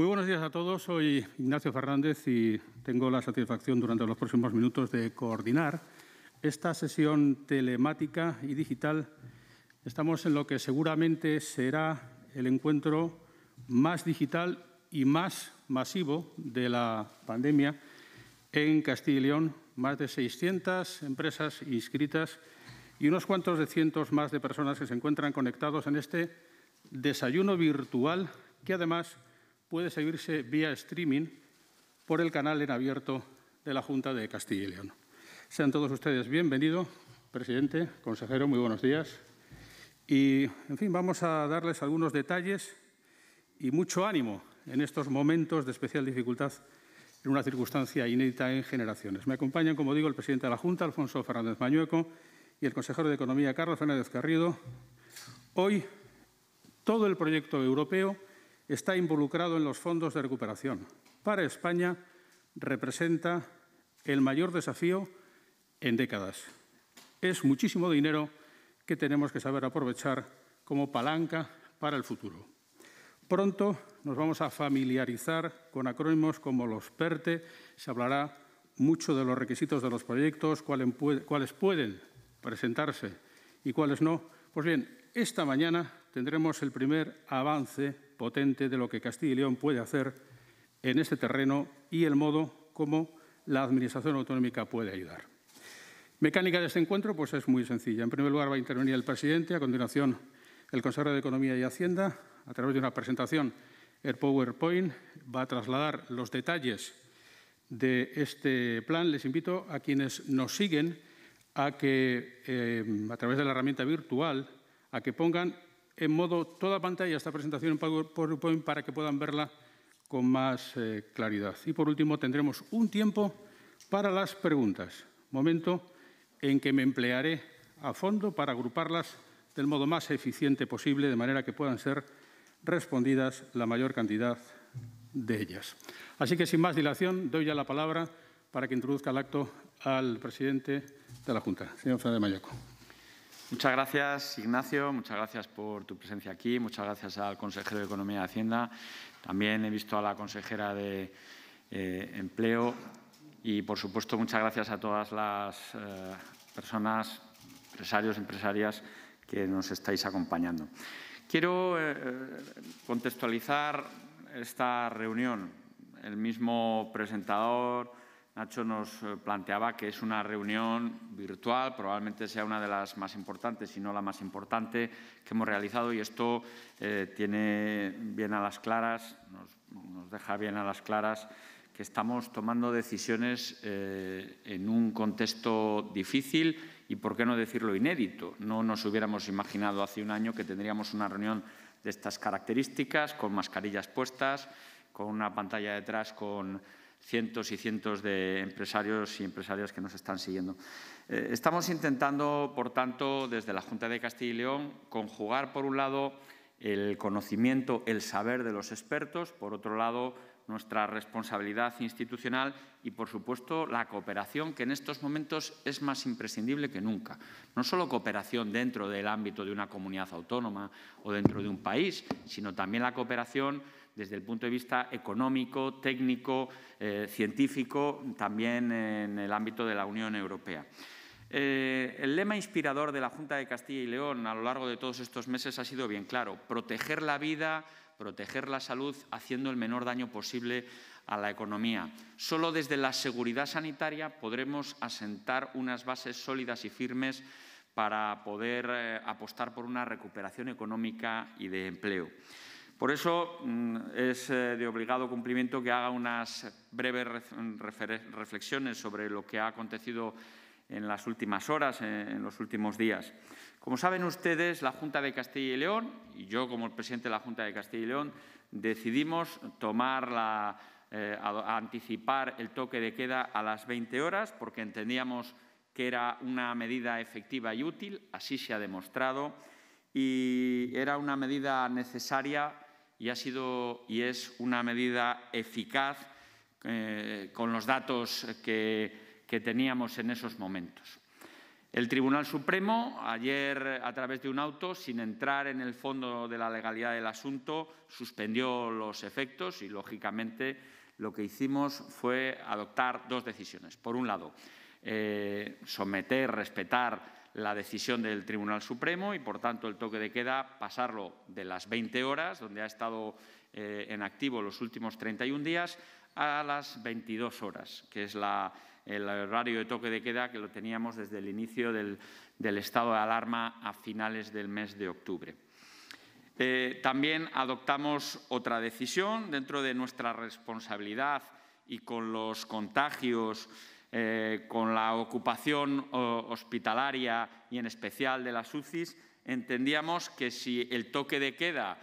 Muy buenos días a todos. Soy Ignacio Fernández y tengo la satisfacción durante los próximos minutos de coordinar esta sesión telemática y digital. Estamos en lo que seguramente será el encuentro más digital y más masivo de la pandemia en Castilla y León. Más de 600 empresas inscritas y unos cuantos de cientos más de personas que se encuentran conectados en este desayuno virtual que además puede seguirse vía streaming por el canal en abierto de la Junta de Castilla y León. Sean todos ustedes bienvenidos, presidente, consejero, muy buenos días. Y, en fin, vamos a darles algunos detalles y mucho ánimo en estos momentos de especial dificultad en una circunstancia inédita en generaciones. Me acompañan, como digo, el presidente de la Junta, Alfonso Fernández Mañueco, y el consejero de Economía, Carlos Fernández Garrido. Hoy, todo el proyecto europeo está involucrado en los fondos de recuperación. Para España representa el mayor desafío en décadas. Es muchísimo dinero que tenemos que saber aprovechar como palanca para el futuro. Pronto nos vamos a familiarizar con acrónimos como los PERTE, se hablará mucho de los requisitos de los proyectos, cuáles pueden presentarse y cuáles no. Pues bien, esta mañana tendremos el primer avance potente de lo que Castilla y León puede hacer en este terreno y el modo como la Administración Autonómica puede ayudar. Mecánica de este encuentro pues es muy sencilla. En primer lugar va a intervenir el presidente, a continuación el Consejo de Economía y Hacienda, a través de una presentación, el PowerPoint, va a trasladar los detalles de este plan. Les invito a quienes nos siguen a que, eh, a través de la herramienta virtual, a que pongan en modo toda pantalla esta presentación en PowerPoint para que puedan verla con más eh, claridad. Y por último tendremos un tiempo para las preguntas, momento en que me emplearé a fondo para agruparlas del modo más eficiente posible, de manera que puedan ser respondidas la mayor cantidad de ellas. Así que, sin más dilación, doy ya la palabra para que introduzca el acto al presidente de la Junta, señor Fernández Mayaco. Muchas gracias, Ignacio. Muchas gracias por tu presencia aquí. Muchas gracias al consejero de Economía y Hacienda. También he visto a la consejera de eh, Empleo. Y, por supuesto, muchas gracias a todas las eh, personas, empresarios, empresarias que nos estáis acompañando. Quiero eh, contextualizar esta reunión. El mismo presentador Nacho nos eh, planteaba que es una reunión virtual, probablemente sea una de las más importantes, si no la más importante que hemos realizado y esto eh, tiene bien a las claras, nos, deja bien a las claras que estamos tomando decisiones eh, en un contexto difícil y, por qué no decirlo, inédito. No nos hubiéramos imaginado hace un año que tendríamos una reunión de estas características, con mascarillas puestas, con una pantalla detrás con cientos y cientos de empresarios y empresarias que nos están siguiendo. Eh, estamos intentando, por tanto, desde la Junta de Castilla y León, conjugar, por un lado, el conocimiento, el saber de los expertos, por otro lado, nuestra responsabilidad institucional y, por supuesto, la cooperación, que en estos momentos es más imprescindible que nunca. No solo cooperación dentro del ámbito de una comunidad autónoma o dentro de un país, sino también la cooperación desde el punto de vista económico, técnico, eh, científico, también en el ámbito de la Unión Europea. Eh, el lema inspirador de la Junta de Castilla y León a lo largo de todos estos meses ha sido bien claro, proteger la vida, proteger la salud, haciendo el menor daño posible a la economía. Solo desde la seguridad sanitaria podremos asentar unas bases sólidas y firmes para poder eh, apostar por una recuperación económica y de empleo. Por eso mm, es eh, de obligado cumplimiento que haga unas breves reflexiones sobre lo que ha acontecido en las últimas horas, en los últimos días. Como saben ustedes, la Junta de Castilla y León, y yo como el presidente de la Junta de Castilla y León, decidimos tomar la, eh, anticipar el toque de queda a las 20 horas porque entendíamos que era una medida efectiva y útil, así se ha demostrado, y era una medida necesaria y, ha sido, y es una medida eficaz eh, con los datos que, teníamos en esos momentos. El Tribunal Supremo, ayer, a través de un auto, sin entrar en el fondo de la legalidad del asunto, suspendió los efectos y, lógicamente, lo que hicimos fue adoptar dos decisiones. Por un lado, eh, someter, respetar la decisión del Tribunal Supremo y, por tanto, el toque de queda pasarlo de las 20 horas, donde ha estado eh, en activo los últimos 31 días, a las 22 horas, que es el horario de toque de queda que lo teníamos desde el inicio del, estado de alarma a finales del mes de octubre. Eh, también adoptamos otra decisión dentro de nuestra responsabilidad y con los contagios eh, con la ocupación hospitalaria y en especial de las UCIs, entendíamos que si el toque de queda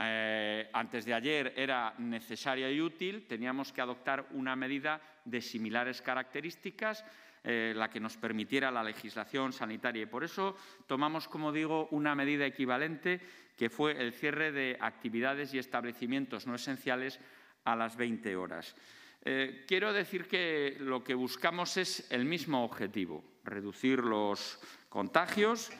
eh, antes de ayer era necesaria y útil, teníamos que adoptar una medida de similares características, eh, la que nos permitiera la legislación sanitaria. Y por eso tomamos, como digo, una medida equivalente, que fue el cierre de actividades y establecimientos no esenciales a las 20 horas. Eh, quiero decir que lo que buscamos es el mismo objetivo, reducir los contagios,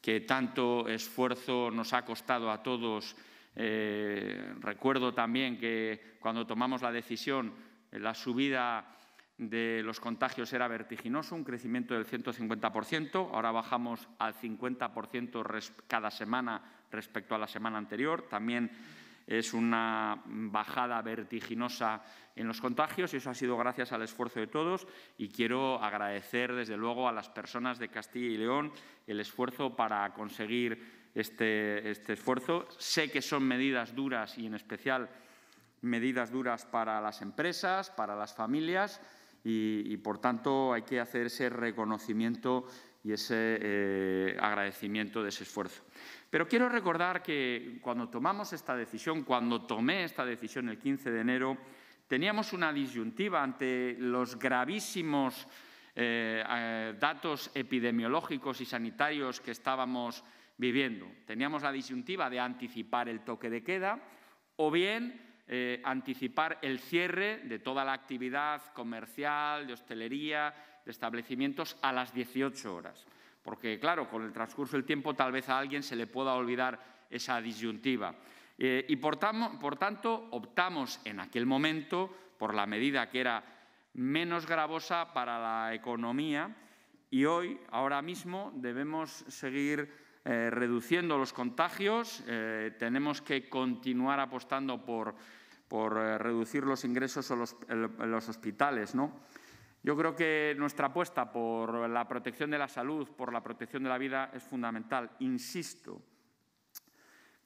que tanto esfuerzo nos ha costado a todos. Eh, recuerdo también que cuando tomamos la decisión, eh, la subida de los contagios era vertiginoso, un crecimiento del 150%, ahora bajamos al 50% cada semana respecto a la semana anterior. También es una bajada vertiginosa en los contagios y eso ha sido gracias al esfuerzo de todos y quiero agradecer desde luego a las personas de Castilla y León el esfuerzo para conseguir este, este esfuerzo. Sé que son medidas duras y en especial medidas duras para las empresas, para las familias y, por tanto hay que hacer ese reconocimiento y ese eh, agradecimiento de ese esfuerzo. Pero quiero recordar que cuando tomamos esta decisión, cuando tomé esta decisión el 15 de enero, teníamos una disyuntiva ante los gravísimos eh, eh, datos epidemiológicos y sanitarios que estábamos viviendo. Teníamos la disyuntiva de anticipar el toque de queda o bien eh, anticipar el cierre de toda la actividad comercial, de hostelería, de establecimientos a las 18 horas porque claro, con el transcurso del tiempo tal vez a alguien se le pueda olvidar esa disyuntiva. Eh, y por, tanto, optamos en aquel momento por la medida que era menos gravosa para la economía y hoy, ahora mismo, debemos seguir eh, reduciendo los contagios, eh, tenemos que continuar apostando por, reducir los ingresos en los, los hospitales, ¿no? Yo creo que nuestra apuesta por la protección de la salud, por la protección de la vida, es fundamental. Insisto,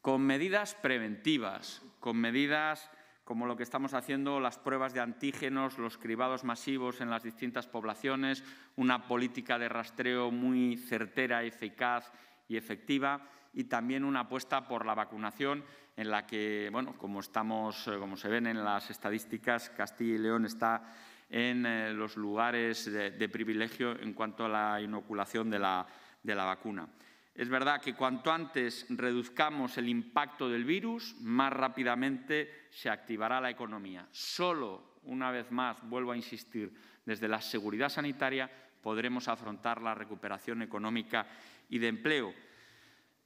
con medidas preventivas, con medidas como lo que estamos haciendo, las pruebas de antígenos, los cribados masivos en las distintas poblaciones, una política de rastreo muy certera, eficaz y efectiva, y también una apuesta por la vacunación en la que, bueno, como, estamos, eh, como se ven en las estadísticas, Castilla y León está en eh, los lugares de, privilegio en cuanto a la inoculación de la, vacuna. Es verdad que cuanto antes reduzcamos el impacto del virus, más rápidamente se activará la economía. Solo, una vez más, vuelvo a insistir, desde la seguridad sanitaria podremos afrontar la recuperación económica y de empleo.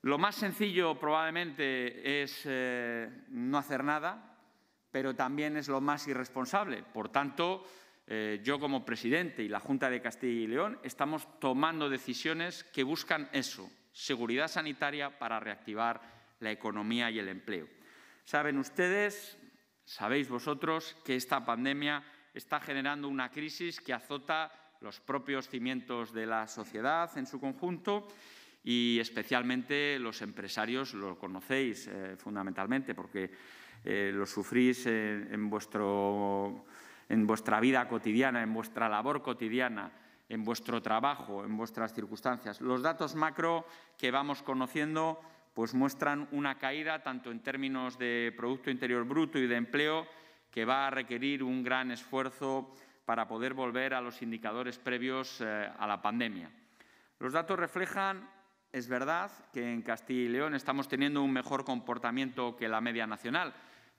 Lo más sencillo probablemente es eh, no hacer nada, pero también es lo más irresponsable. Por tanto, eh, yo como presidente y la Junta de Castilla y León estamos tomando decisiones que buscan eso, seguridad sanitaria para reactivar la economía y el empleo. Saben ustedes, sabéis vosotros, que esta pandemia está generando una crisis que azota los propios cimientos de la sociedad en su conjunto y especialmente los empresarios lo conocéis eh, fundamentalmente porque eh, lo sufrís en vuestro en vuestra vida cotidiana, en vuestra labor cotidiana, en vuestro trabajo, en vuestras circunstancias. Los datos macro que vamos conociendo pues muestran una caída tanto en términos de Producto Interior Bruto y de empleo, que va a requerir un gran esfuerzo para poder volver a los indicadores previos eh, a la pandemia. Los datos reflejan, es verdad, que en Castilla y León estamos teniendo un mejor comportamiento que la media nacional,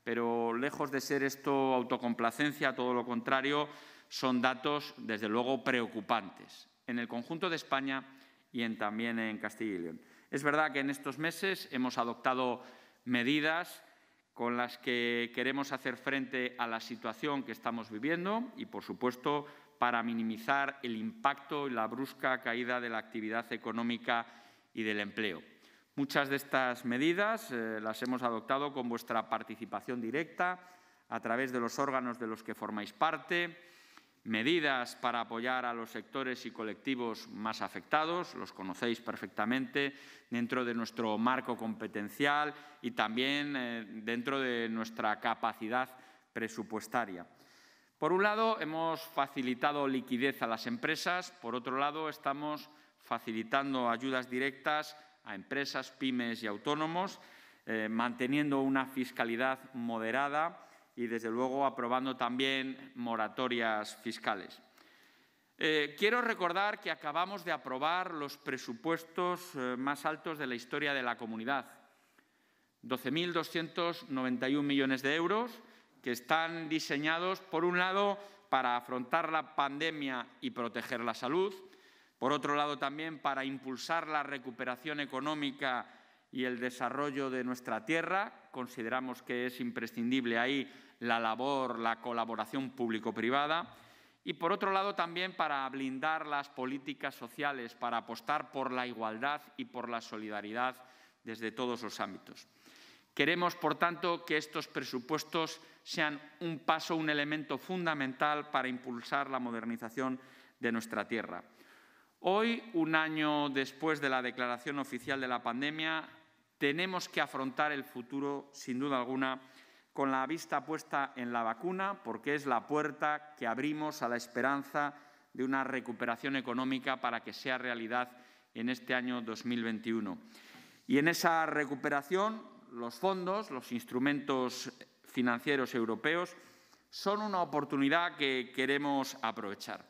pero lejos de ser esto autocomplacencia, todo lo contrario, son datos, desde luego, preocupantes en el conjunto de España y también en Castilla y León. Es verdad que en estos meses hemos adoptado medidas con las que queremos hacer frente a la situación que estamos viviendo y, por supuesto, para minimizar el impacto y la brusca caída de la actividad económica y del empleo. Muchas de estas medidas eh, las hemos adoptado con vuestra participación directa a través de los órganos de los que formáis parte, medidas para apoyar a los sectores y colectivos más afectados, los conocéis perfectamente, dentro de nuestro marco competencial y también eh, dentro de nuestra capacidad presupuestaria. Por un lado, hemos facilitado liquidez a las empresas, por otro lado, estamos facilitando ayudas directas a empresas, pymes y autónomos, eh, manteniendo una fiscalidad moderada y, desde luego, aprobando también moratorias fiscales. Eh, quiero recordar que acabamos de aprobar los presupuestos eh, más altos de la historia de la comunidad. 12.291 millones de euros que están diseñados, por un lado, para afrontar la pandemia y proteger la salud, por otro lado, también para impulsar la recuperación económica y el desarrollo de nuestra tierra, consideramos que es imprescindible ahí la labor, la colaboración público-privada. Y por otro lado, también para blindar las políticas sociales, para apostar por la igualdad y por la solidaridad desde todos los ámbitos. Queremos, por tanto, que estos presupuestos sean un paso, un elemento fundamental para impulsar la modernización de nuestra tierra. Hoy, un año después de la declaración oficial de la pandemia, tenemos que afrontar el futuro, sin duda alguna, con la vista puesta en la vacuna, porque es la puerta que abrimos a la esperanza de una recuperación económica para que sea realidad en este año 2021. Y en esa recuperación, los fondos, los instrumentos financieros europeos, son una oportunidad que queremos aprovechar.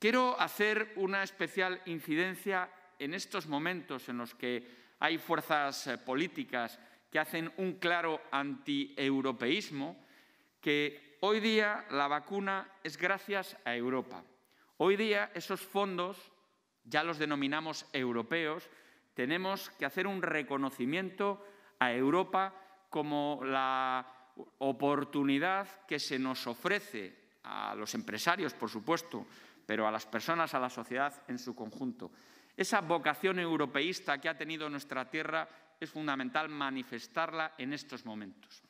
Quiero hacer una especial incidencia en estos momentos en los que hay fuerzas eh, políticas que hacen un claro antieuropeísmo, que hoy día la vacuna es gracias a Europa. Hoy día esos fondos, ya los denominamos europeos, tenemos que hacer un reconocimiento a Europa como la oportunidad que se nos ofrece a los empresarios, por supuesto, pero a las personas, a la sociedad en su conjunto. Esa vocación europeísta que ha tenido nuestra tierra es fundamental manifestarla en estos momentos,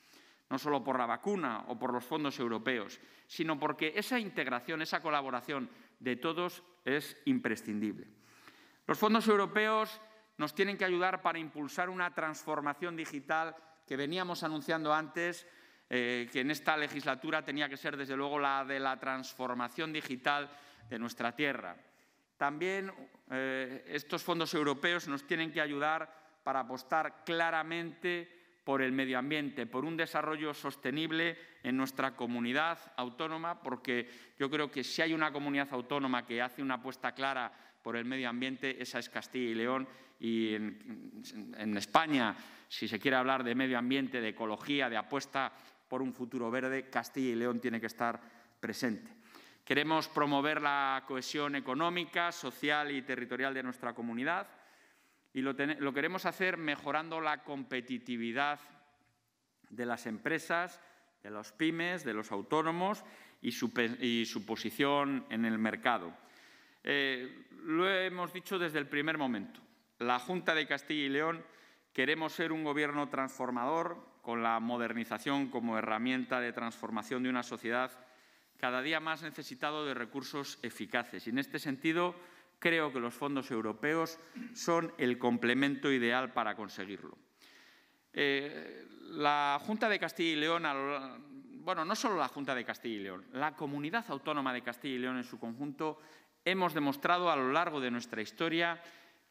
no solo por la vacuna o por los fondos europeos, sino porque esa integración, esa colaboración de todos es imprescindible. Los fondos europeos nos tienen que ayudar para impulsar una transformación digital que veníamos anunciando antes, eh, que en esta legislatura tenía que ser desde luego la de la transformación digital de nuestra tierra. También eh, estos fondos europeos nos tienen que ayudar para apostar claramente por el medio ambiente, por un desarrollo sostenible en nuestra comunidad autónoma, porque yo creo que si hay una comunidad autónoma que hace una apuesta clara por el medio ambiente, esa es Castilla y León. Y en España, si se quiere hablar de medio ambiente, de ecología, de apuesta por un futuro verde, Castilla y León tiene que estar presente. Queremos promover la cohesión económica, social y territorial de nuestra comunidad y lo, queremos hacer mejorando la competitividad de las empresas, de los pymes, de los autónomos y su, posición en el mercado. Eh, lo hemos dicho desde el primer momento. La Junta de Castilla y León queremos ser un gobierno transformador con la modernización como herramienta de transformación de una sociedad cada día más necesitado de recursos eficaces. Y en este sentido, creo que los fondos europeos son el complemento ideal para conseguirlo. Eh, la Junta de Castilla y León, bueno, no solo la Junta de Castilla y León, la comunidad autónoma de Castilla y León en su conjunto, hemos demostrado a lo largo de nuestra historia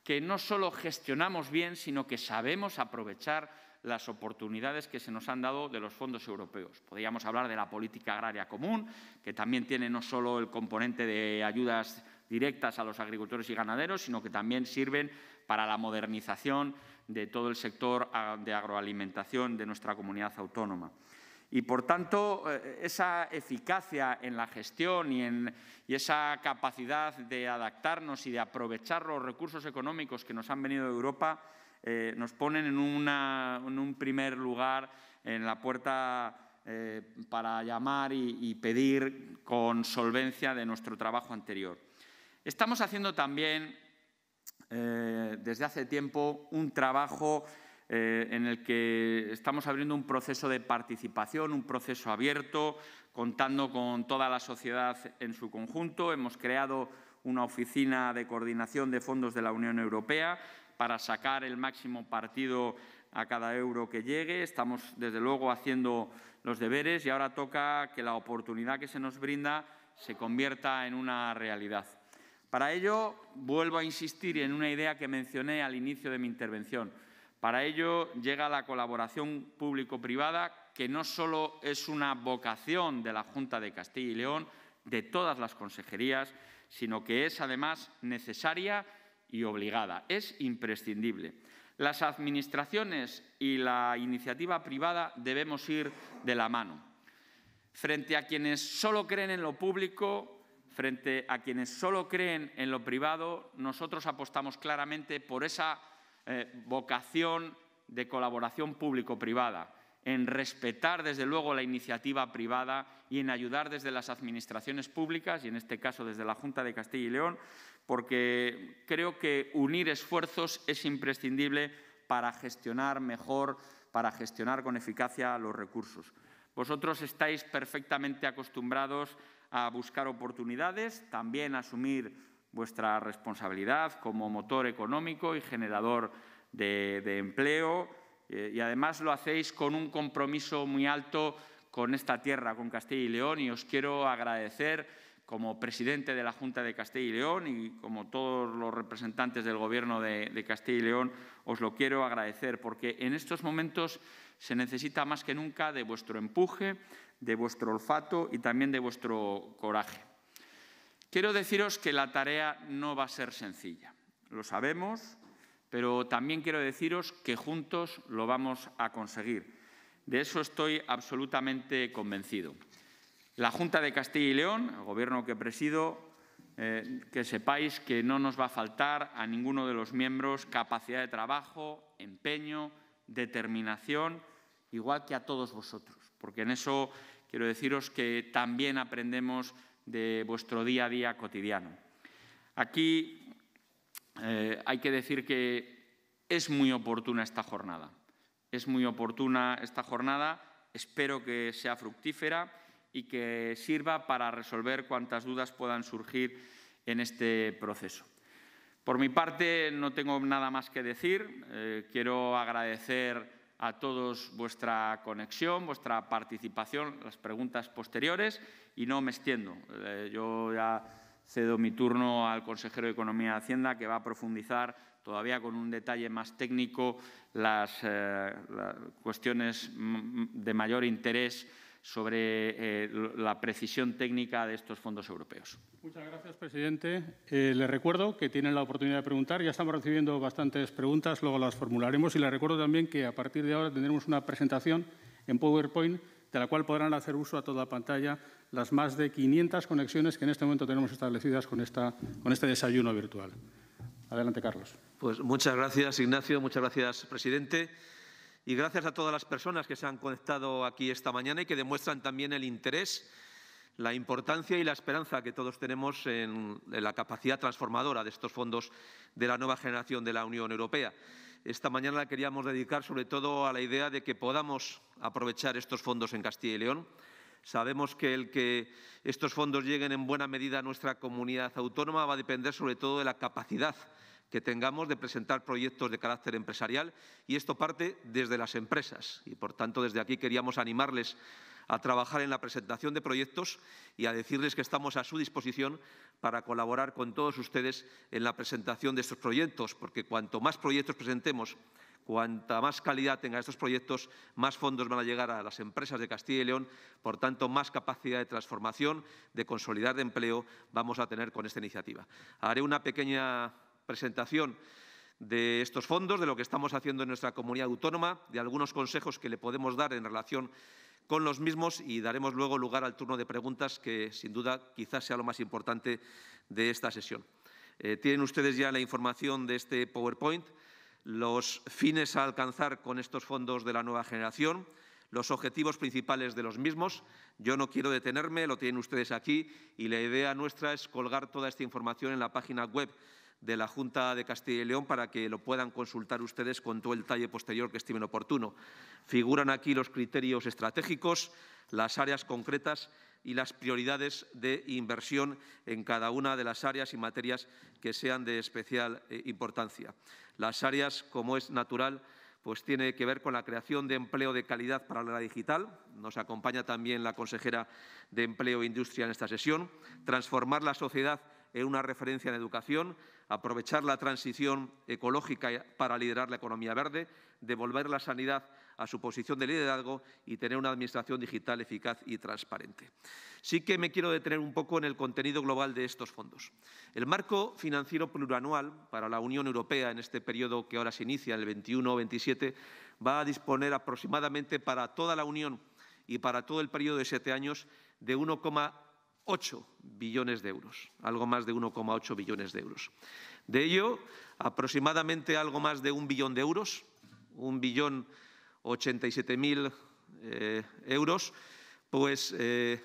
que no solo gestionamos bien, sino que sabemos aprovechar las oportunidades que se nos han dado de los fondos europeos. Podríamos hablar de la política agraria común, que también tiene no solo el componente de ayudas directas a los agricultores y ganaderos, sino que también sirven para la modernización de todo el sector ah, de agroalimentación de nuestra comunidad autónoma. Y, por tanto, eh, esa eficacia en la gestión y, en, esa capacidad de adaptarnos y de aprovechar los recursos económicos que nos han venido de Europa eh, nos ponen en, un primer lugar en la puerta eh, para llamar y, pedir con solvencia de nuestro trabajo anterior. Estamos haciendo también eh, desde hace tiempo un trabajo en el que estamos abriendo un proceso de participación, un proceso abierto, contando con toda la sociedad en su conjunto. Hemos creado una oficina de coordinación de fondos de la Unión Europea para sacar el máximo partido a cada euro que llegue. Estamos, desde luego, haciendo los deberes y ahora toca que la oportunidad que se nos brinda se convierta en una realidad. Para ello, vuelvo a insistir en una idea que mencioné al inicio de mi intervención. Para ello llega la colaboración público-privada, que no solo es una vocación de la Junta de Castilla y León, de todas las consejerías, sino que es además necesaria y obligada, es imprescindible. Las administraciones y la iniciativa privada debemos ir de la mano. Frente a quienes solo creen en lo público, frente a quienes solo creen en lo privado, nosotros apostamos claramente por esa eh, vocación de colaboración público-privada, en respetar desde luego la iniciativa privada y en ayudar desde las administraciones públicas, y en este caso desde la Junta de Castilla y León, porque creo que unir esfuerzos es imprescindible para gestionar mejor, para gestionar con eficacia los recursos. Vosotros estáis perfectamente acostumbrados a buscar oportunidades, también a asumir vuestra responsabilidad como motor económico y generador de, empleo eh, y además lo hacéis con un compromiso muy alto con esta tierra, con Castilla y León y os quiero agradecer como presidente de la Junta de Castilla y León y como todos los representantes del Gobierno de, Castilla y León, os lo quiero agradecer, porque en estos momentos se necesita más que nunca de vuestro empuje, de vuestro olfato y también de vuestro coraje. Quiero deciros que la tarea no va a ser sencilla, lo sabemos, pero también quiero deciros que juntos lo vamos a conseguir. De eso estoy absolutamente convencido. La Junta de Castilla y León, el gobierno que presido, eh, que sepáis que no nos va a faltar a ninguno de los miembros capacidad de trabajo, empeño, determinación, igual que a todos vosotros, porque en eso quiero deciros que también aprendemos de vuestro día a día cotidiano. Aquí eh, hay que decir que es muy oportuna esta jornada. Es muy oportuna esta jornada, espero que sea fructífera y que sirva para resolver cuantas dudas puedan surgir en este proceso. Por mi parte, no tengo nada más que decir. Eh, quiero agradecer a todos vuestra conexión, vuestra participación, las preguntas posteriores y no me extiendo. Eh, yo ya cedo mi turno al consejero de Economía y Hacienda, que va a profundizar todavía con un detalle más técnico las eh, cuestiones de mayor interés sobre eh, la precisión técnica de estos fondos europeos. Muchas gracias, presidente. Eh, le recuerdo que tienen la oportunidad de preguntar. Ya estamos recibiendo bastantes preguntas, luego las formularemos. Y le recuerdo también que a partir de ahora tendremos una presentación en PowerPoint de la cual podrán hacer uso a toda pantalla las más de 500 conexiones que en este momento tenemos establecidas con, esta, con este desayuno virtual. Adelante, Carlos. Pues muchas gracias, Ignacio. Muchas gracias, presidente y gracias a todas las personas que se han conectado aquí esta mañana y que demuestran también el interés, la importancia y la esperanza que todos tenemos en, la capacidad transformadora de estos fondos de la nueva generación de la Unión Europea. Esta mañana la queríamos dedicar sobre todo a la idea de que podamos aprovechar estos fondos en Castilla y León. Sabemos que el que estos fondos lleguen en buena medida a nuestra comunidad autónoma va a depender sobre todo de la capacidad que tengamos de presentar proyectos de carácter empresarial y esto parte desde las empresas. Y, por tanto, desde aquí queríamos animarles a trabajar en la presentación de proyectos y a decirles que estamos a su disposición para colaborar con todos ustedes en la presentación de estos proyectos, porque cuanto más proyectos presentemos, cuanta más calidad tengan estos proyectos, más fondos van a llegar a las empresas de Castilla y León, por tanto, más capacidad de transformación, de consolidar de empleo vamos a tener con esta iniciativa. Haré una pequeña presentación de estos fondos, de lo que estamos haciendo en nuestra comunidad autónoma, de algunos consejos que le podemos dar en relación con los mismos y daremos luego lugar al turno de preguntas que, sin duda, quizás sea lo más importante de esta sesión. Eh, tienen ustedes ya la información de este PowerPoint, los fines a alcanzar con estos fondos de la nueva generación, los objetivos principales de los mismos. Yo no quiero detenerme, lo tienen ustedes aquí y la idea nuestra es colgar toda esta información en la página web de la Junta de Castilla y León para que lo puedan consultar ustedes con todo el talle posterior que estimen oportuno. Figuran aquí los criterios estratégicos, las áreas concretas y las prioridades de inversión en cada una de las áreas y materias que sean de especial eh, importancia. Las áreas, como es natural, pues tiene que ver con la creación de empleo de calidad para la digital. Nos acompaña también la consejera de Empleo e Industria en esta sesión. Transformar la sociedad una referencia en educación, aprovechar la transición ecológica para liderar la economía verde, devolver la sanidad a su posición de liderazgo y tener una administración digital eficaz y transparente. Sí que me quiero detener un poco en el contenido global de estos fondos. El marco financiero plurianual para la Unión Europea en este periodo que ahora se inicia, el 21-27, va a disponer aproximadamente para toda la Unión y para todo el periodo de siete años de 1 8 billones de euros, algo más de 1,8 billones de euros. De ello, aproximadamente algo más de un billón de euros, un billón 87.000 mil eh, euros, pues eh,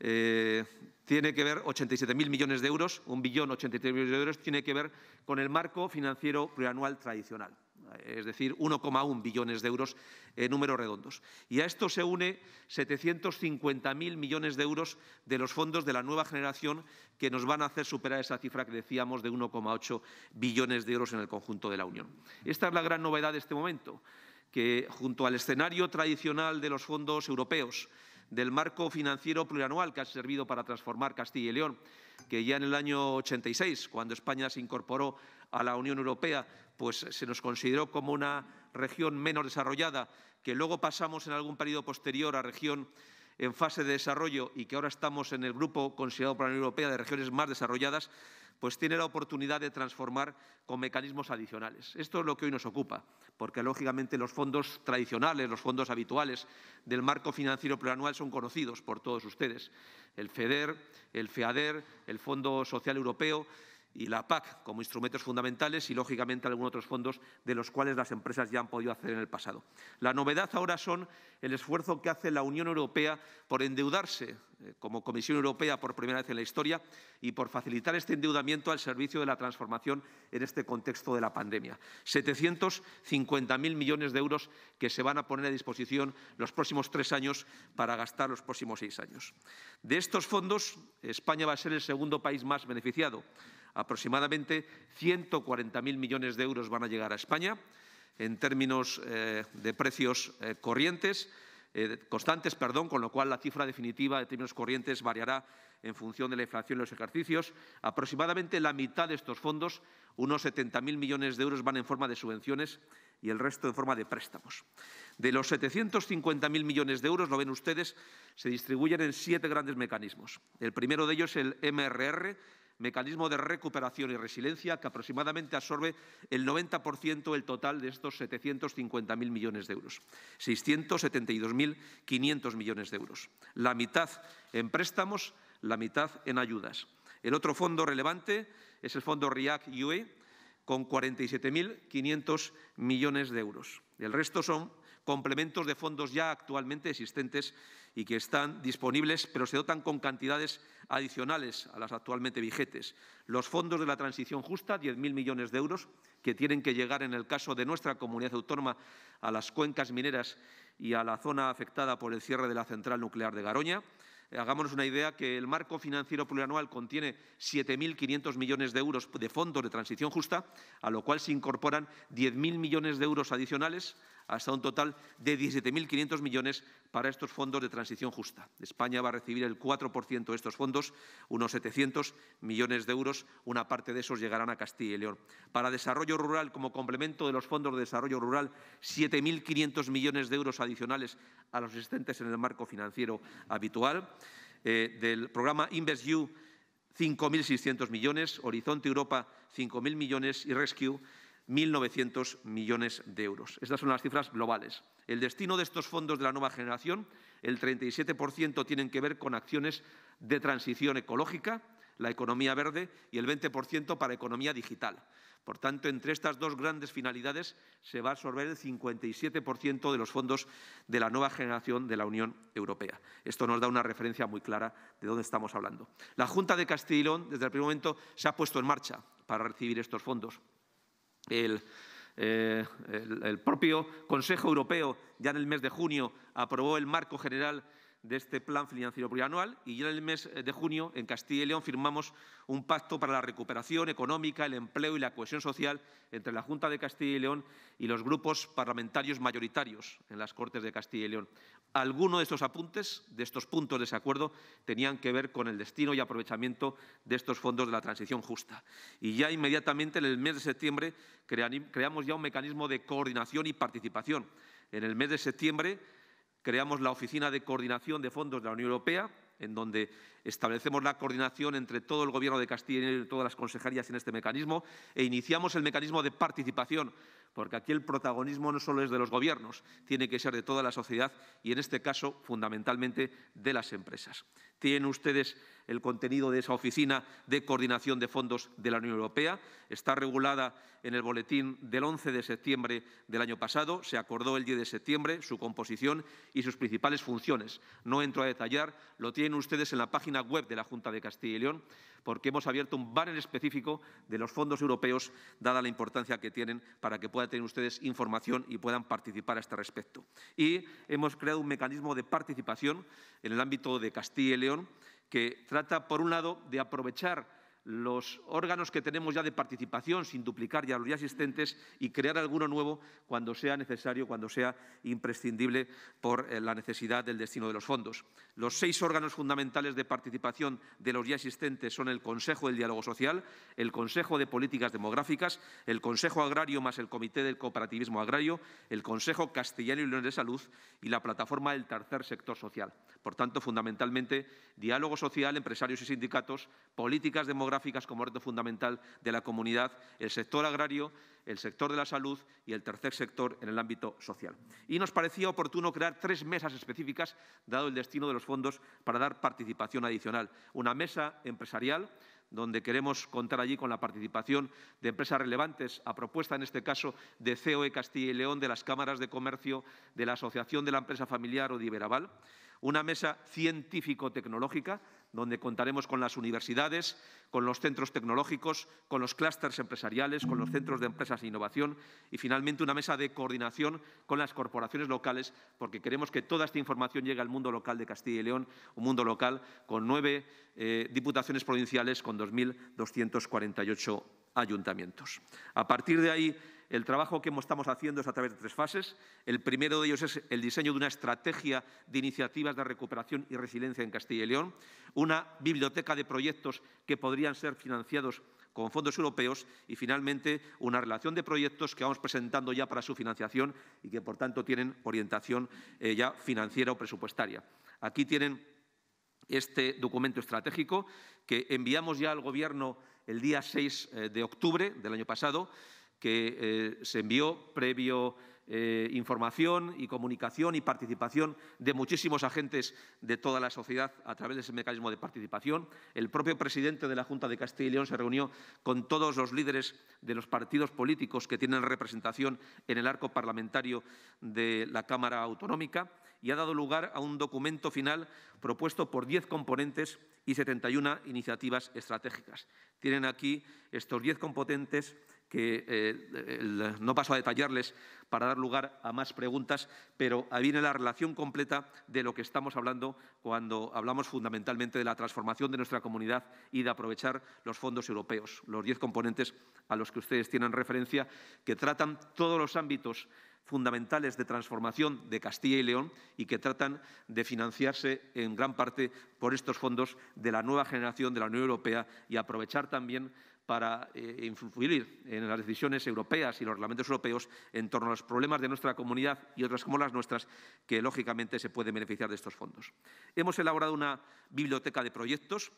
eh, tiene que ver 87.000 mil millones de euros, un billón 83.000 millones de euros, tiene que ver con el marco financiero plurianual tradicional es decir, 1,1 billones de euros en eh, números redondos. Y a esto se une 750.000 millones de euros de los fondos de la nueva generación que nos van a hacer superar esa cifra que decíamos de 1,8 billones de euros en el conjunto de la Unión. Esta es la gran novedad de este momento, que junto al escenario tradicional de los fondos europeos, del marco financiero plurianual que ha servido para transformar Castilla y León, que ya en el año 86, cuando España se incorporó a la Unión Europea, pues eh, se nos consideró como una región menos desarrollada, que luego pasamos en algún periodo posterior a región en fase de desarrollo y que ahora estamos en el grupo considerado por la Unión Europea de regiones más desarrolladas, pues tiene la oportunidad de transformar con mecanismos adicionales. Esto es lo que hoy nos ocupa, porque lógicamente los fondos tradicionales, los fondos habituales del marco financiero plurianual son conocidos por todos ustedes. El FEDER, el FEADER, el Fondo Social Europeo y la PAC como instrumentos fundamentales y, lógicamente, algunos otros fondos de los cuales las empresas ya han podido hacer en el pasado. La novedad ahora son el esfuerzo que hace la Unión Europea por endeudarse eh, como Comisión Europea por primera vez en la historia y por facilitar este endeudamiento al servicio de la transformación en este contexto de la pandemia. 750.000 millones de euros que se van a poner a disposición los próximos tres años para gastar los próximos seis años. De estos fondos, España va a ser el segundo país más beneficiado. Aproximadamente 140.000 millones de euros van a llegar a España en términos eh, de precios eh, corrientes, eh, constantes, perdón, con lo cual la cifra definitiva de términos corrientes variará en función de la inflación en los ejercicios. Aproximadamente la mitad de estos fondos, unos 70.000 millones de euros, van en forma de subvenciones y el resto en forma de préstamos. De los 750.000 millones de euros, lo ven ustedes, se distribuyen en siete grandes mecanismos. El primero de ellos es el MRR, mecanismo de recuperación y resiliencia que aproximadamente absorbe el 90% del total de estos 750.000 millones de euros, 672.500 millones de euros, la mitad en préstamos, la mitad en ayudas. El otro fondo relevante es el fondo RIAC-UE, con 47.500 millones de euros. El resto son complementos de fondos ya actualmente existentes y que están disponibles, pero se dotan con cantidades adicionales a las actualmente vigentes. Los fondos de la transición justa, 10.000 millones de euros, que tienen que llegar, en el caso de nuestra comunidad autónoma, a las cuencas mineras y a la zona afectada por el cierre de la central nuclear de Garoña. Eh, hagámonos una idea que el marco financiero plurianual contiene 7.500 millones de euros de fondos de transición justa, a lo cual se incorporan 10.000 millones de euros adicionales hasta un total de 17.500 millones para estos fondos de transición justa. España va a recibir el 4% de estos fondos, unos 700 millones de euros. Una parte de esos llegarán a Castilla y León. Para desarrollo rural, como complemento de los fondos de desarrollo rural, 7.500 millones de euros adicionales a los existentes en el marco financiero habitual. Eh, del programa InvestU, 5.600 millones, Horizonte Europa, 5.000 millones y Rescue, 1.900 millones de euros. Estas son las cifras globales. El destino de estos fondos de la nueva generación, el 37% tienen que ver con acciones de transición ecológica, la economía verde y el 20% para economía digital. Por tanto, entre estas dos grandes finalidades se va a absorber el 57% de los fondos de la nueva generación de la Unión Europea. Esto nos da una referencia muy clara de dónde estamos hablando. La Junta de Castilla y León, desde el primer momento, se ha puesto en marcha para recibir estos fondos. Eh, el, propio Consejo Europeo ya en el mes de junio aprobó el marco general de este plan financiero plurianual y ya en el mes eh, de junio en Castilla y León firmamos un pacto para la recuperación económica, el empleo y la cohesión social entre la Junta de Castilla y León y los grupos parlamentarios mayoritarios en las Cortes de Castilla y León. Algunos de estos apuntes, de estos puntos de ese acuerdo, tenían que ver con el destino y aprovechamiento de estos fondos de la transición justa. Y ya inmediatamente en el mes de septiembre creamos ya un mecanismo de coordinación y participación. En el mes de septiembre creamos la Oficina de Coordinación de Fondos de la Unión Europea, en donde Establecemos la coordinación entre todo el Gobierno de Castilla y todas las consejerías en este mecanismo e iniciamos el mecanismo de participación, porque aquí el protagonismo no solo es de los gobiernos, tiene que ser de toda la sociedad y, en este caso, fundamentalmente de las empresas. Tienen ustedes el contenido de esa oficina de coordinación de fondos de la Unión Europea. Está regulada en el boletín del 11 de septiembre del año pasado. Se acordó el 10 de septiembre su composición y sus principales funciones. No entro a detallar, lo tienen ustedes en la página web de la Junta de Castilla y León, porque hemos abierto un banner específico de los fondos europeos, dada la importancia que tienen, para que puedan tener ustedes información y puedan participar a este respecto. Y hemos creado un mecanismo de participación en el ámbito de Castilla y León que trata, por un lado, de aprovechar los órganos que tenemos ya de participación, sin duplicar ya los ya existentes, y crear alguno nuevo cuando sea necesario, cuando sea imprescindible por eh, la necesidad del destino de los fondos. Los seis órganos fundamentales de participación de los ya existentes son el Consejo del Diálogo Social, el Consejo de Políticas Demográficas, el Consejo Agrario más el Comité del Cooperativismo Agrario, el Consejo Castellano y León de Salud y la plataforma del tercer sector social. Por tanto, fundamentalmente, diálogo social, empresarios y sindicatos, políticas demográficas, como reto fundamental de la comunidad, el sector agrario, el sector de la salud y el tercer sector en el ámbito social. Y nos parecía oportuno crear tres mesas específicas, dado el destino de los fondos, para dar participación adicional. Una mesa empresarial, donde queremos contar allí con la participación de empresas relevantes, a propuesta en este caso de COE Castilla y León, de las cámaras de comercio, de la Asociación de la Empresa Familiar o de Iberaval una mesa científico-tecnológica donde contaremos con las universidades, con los centros tecnológicos, con los clústeres empresariales, con los centros de empresas e innovación y finalmente una mesa de coordinación con las corporaciones locales, porque queremos que toda esta información llegue al mundo local de Castilla y León, un mundo local con nueve eh, diputaciones provinciales, con 2.248 ayuntamientos. A partir de ahí, el trabajo que estamos haciendo es a través de tres fases. El primero de ellos es el diseño de una estrategia de iniciativas de recuperación y resiliencia en Castilla y León, una biblioteca de proyectos que podrían ser financiados con fondos europeos y, finalmente, una relación de proyectos que vamos presentando ya para su financiación y que, por tanto, tienen orientación eh, ya financiera o presupuestaria. Aquí tienen este documento estratégico que enviamos ya al Gobierno el día 6 eh, de octubre del año pasado que eh, se envió previo eh, información y comunicación y participación de muchísimos agentes de toda la sociedad a través de ese mecanismo de participación. El propio presidente de la Junta de Castilla y León se reunió con todos los líderes de los partidos políticos que tienen representación en el arco parlamentario de la Cámara Autonómica y ha dado lugar a un documento final propuesto por 10 componentes y 71 iniciativas estratégicas. Tienen aquí estos 10 componentes que eh, no paso a detallarles para dar lugar a más preguntas, pero ahí viene la relación completa de lo que estamos hablando cuando hablamos fundamentalmente de la transformación de nuestra comunidad y de aprovechar los fondos europeos, los diez componentes a los que ustedes tienen referencia, que tratan todos los ámbitos fundamentales de transformación de Castilla y León y que tratan de financiarse en gran parte por estos fondos de la nueva generación de la Unión Europea y aprovechar también para eh, influir en las decisiones europeas y los reglamentos europeos en torno a los problemas de nuestra comunidad y otras como las nuestras, que lógicamente se pueden beneficiar de estos fondos. Hemos elaborado una biblioteca de proyectos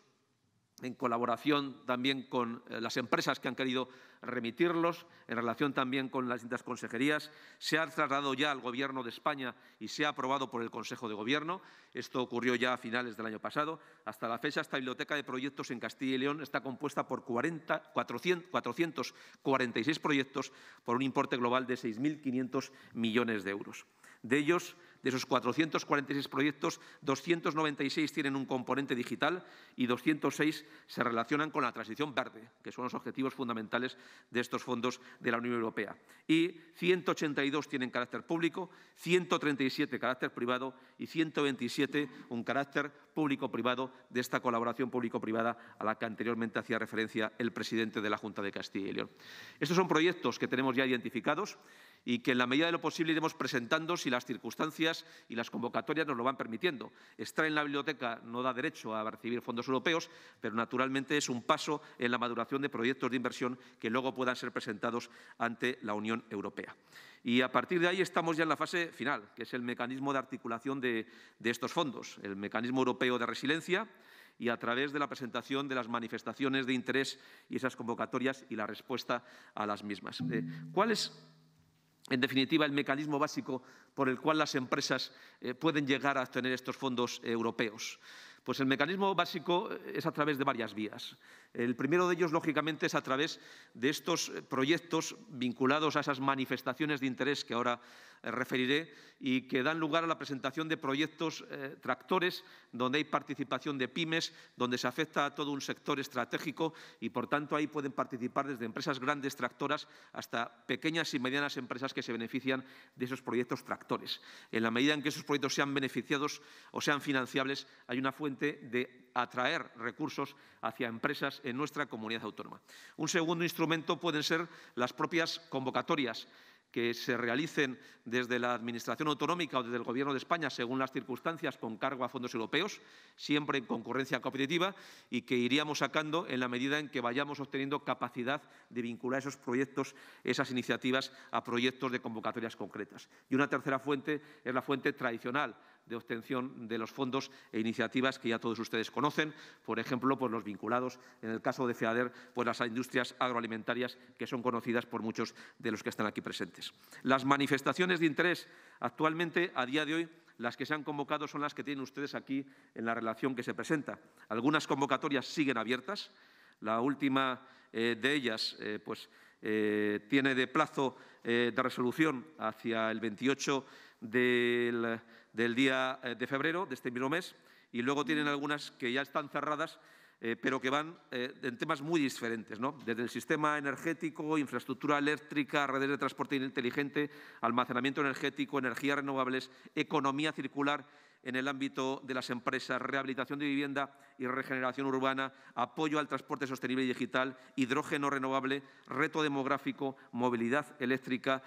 en colaboración también con eh, las empresas que han querido remitirlos, en relación también con las distintas consejerías. Se ha trasladado ya al Gobierno de España y se ha aprobado por el Consejo de Gobierno. Esto ocurrió ya a finales del año pasado. Hasta la fecha, esta biblioteca de proyectos en Castilla y León está compuesta por 446 proyectos por un importe global de 6.500 millones de euros. De ellos, de esos 446 proyectos, 296 tienen un componente digital y 206 se relacionan con la transición verde, que son los objetivos fundamentales de estos fondos de la Unión Europea. Y 182 tienen carácter público, 137 carácter privado y 127 un carácter público-privado de esta colaboración público-privada a la que anteriormente hacía referencia el presidente de la Junta de Castilla y León. Estos son proyectos que tenemos ya identificados y que en la medida de lo posible iremos presentando si las circunstancias y las convocatorias nos lo van permitiendo. Estar en la biblioteca no da derecho a recibir fondos europeos, pero naturalmente es un paso en la maduración de proyectos de inversión que luego puedan ser presentados ante la Unión Europea. Y a partir de ahí estamos ya en la fase final, que es el mecanismo de articulación de, estos fondos, el mecanismo europeo de resiliencia, y a través de la presentación de las manifestaciones de interés y esas convocatorias y la respuesta a las mismas. Eh, en definitiva, el mecanismo básico por el cual las empresas eh, pueden llegar a tener estos fondos eh, europeos. Pues el mecanismo básico eh, es a través de varias vías. El primero de ellos, lógicamente, es a través de estos proyectos vinculados a esas manifestaciones de interés que ahora eh, referiré y que dan lugar a la presentación de proyectos eh, tractores donde hay participación de pymes, donde se afecta a todo un sector estratégico y, por tanto, ahí pueden participar desde empresas grandes tractoras hasta pequeñas y medianas empresas que se benefician de esos proyectos tractores. En la medida en que esos proyectos sean beneficiados o sean financiables, hay una fuente de atraer recursos hacia empresas en nuestra comunidad autónoma. Un segundo instrumento pueden ser las propias convocatorias que se realicen desde la Administración autonómica o desde el Gobierno de España, según las circunstancias, con cargo a fondos europeos, siempre en concurrencia competitiva, y que iríamos sacando en la medida en que vayamos obteniendo capacidad de vincular esos proyectos, esas iniciativas, a proyectos de convocatorias concretas. Y una tercera fuente es la fuente tradicional de obtención de los fondos e iniciativas que ya todos ustedes conocen, por ejemplo, pues los vinculados, en el caso de FEADER, pues las industrias agroalimentarias que son conocidas por muchos de los que están aquí presentes. Las manifestaciones de interés actualmente, a día de hoy, las que se han convocado son las que tienen ustedes aquí en la relación que se presenta. Algunas convocatorias siguen abiertas. La última eh, de ellas eh, pues, eh, tiene de plazo de resolución hacia el 28 del del día eh, de febrero, de este mismo mes, y luego tienen algunas que ya están cerradas, eh, pero que van eh, en temas muy diferentes, ¿no? desde el sistema energético, infraestructura eléctrica, redes de transporte inteligente, almacenamiento energético, energías renovables, economía circular en el ámbito de las empresas, rehabilitación de vivienda y regeneración urbana, apoyo al transporte sostenible y digital, hidrógeno renovable, reto demográfico, movilidad eléctrica,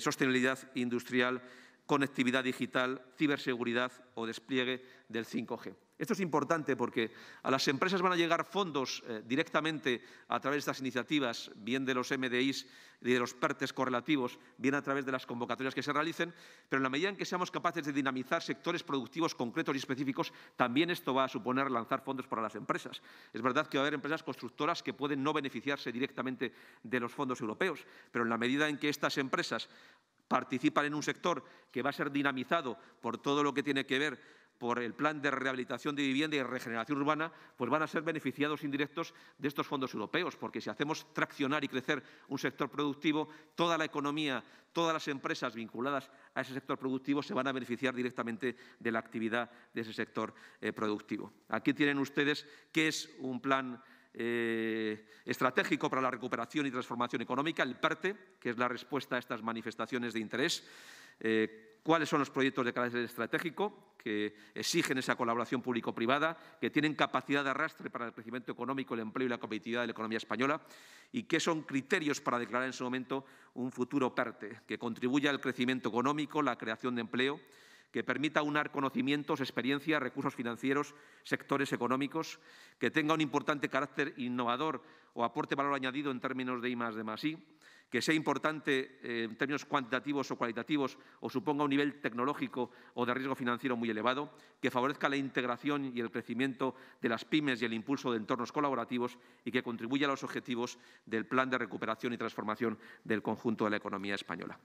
sostenibilidad industrial conectividad digital, ciberseguridad o despliegue del 5G. Esto es importante porque a las empresas van a llegar fondos eh, directamente a través de estas iniciativas, bien de los MDIs y de los PERTES correlativos, bien a través de las convocatorias que se realicen, pero en la medida en que seamos capaces de dinamizar sectores productivos concretos y específicos, también esto va a suponer lanzar fondos para las empresas. Es verdad que va a haber empresas constructoras que pueden no beneficiarse directamente de los fondos europeos, pero en la medida en que estas empresas participan en un sector que va a ser dinamizado por todo lo que tiene que ver por el plan de rehabilitación de vivienda y regeneración urbana, pues van a ser beneficiados indirectos de estos fondos europeos, porque si hacemos traccionar y crecer un sector productivo, toda la economía, todas las empresas vinculadas a ese sector productivo se van a beneficiar directamente de la actividad de ese sector eh, productivo. Aquí tienen ustedes qué es un plan eh, estratégico para la recuperación y transformación económica, el PERTE, que es la respuesta a estas manifestaciones de interés. Eh, cuáles son los proyectos de carácter estratégico que exigen esa colaboración público-privada, que tienen capacidad de arrastre para el crecimiento económico, el empleo y la competitividad de la economía española, y qué son criterios para declarar en su momento un futuro PERTE que contribuya al crecimiento económico, la creación de empleo que permita unar conocimientos, experiencia, recursos financieros, sectores económicos, que tenga un importante carácter innovador o aporte valor añadido en términos de I, de que sea importante eh, en términos cuantitativos o cualitativos o suponga un nivel tecnológico o de riesgo financiero muy elevado, que favorezca la integración y el crecimiento de las pymes y el impulso de entornos colaborativos y que contribuya a los objetivos del Plan de Recuperación y Transformación del conjunto de la economía española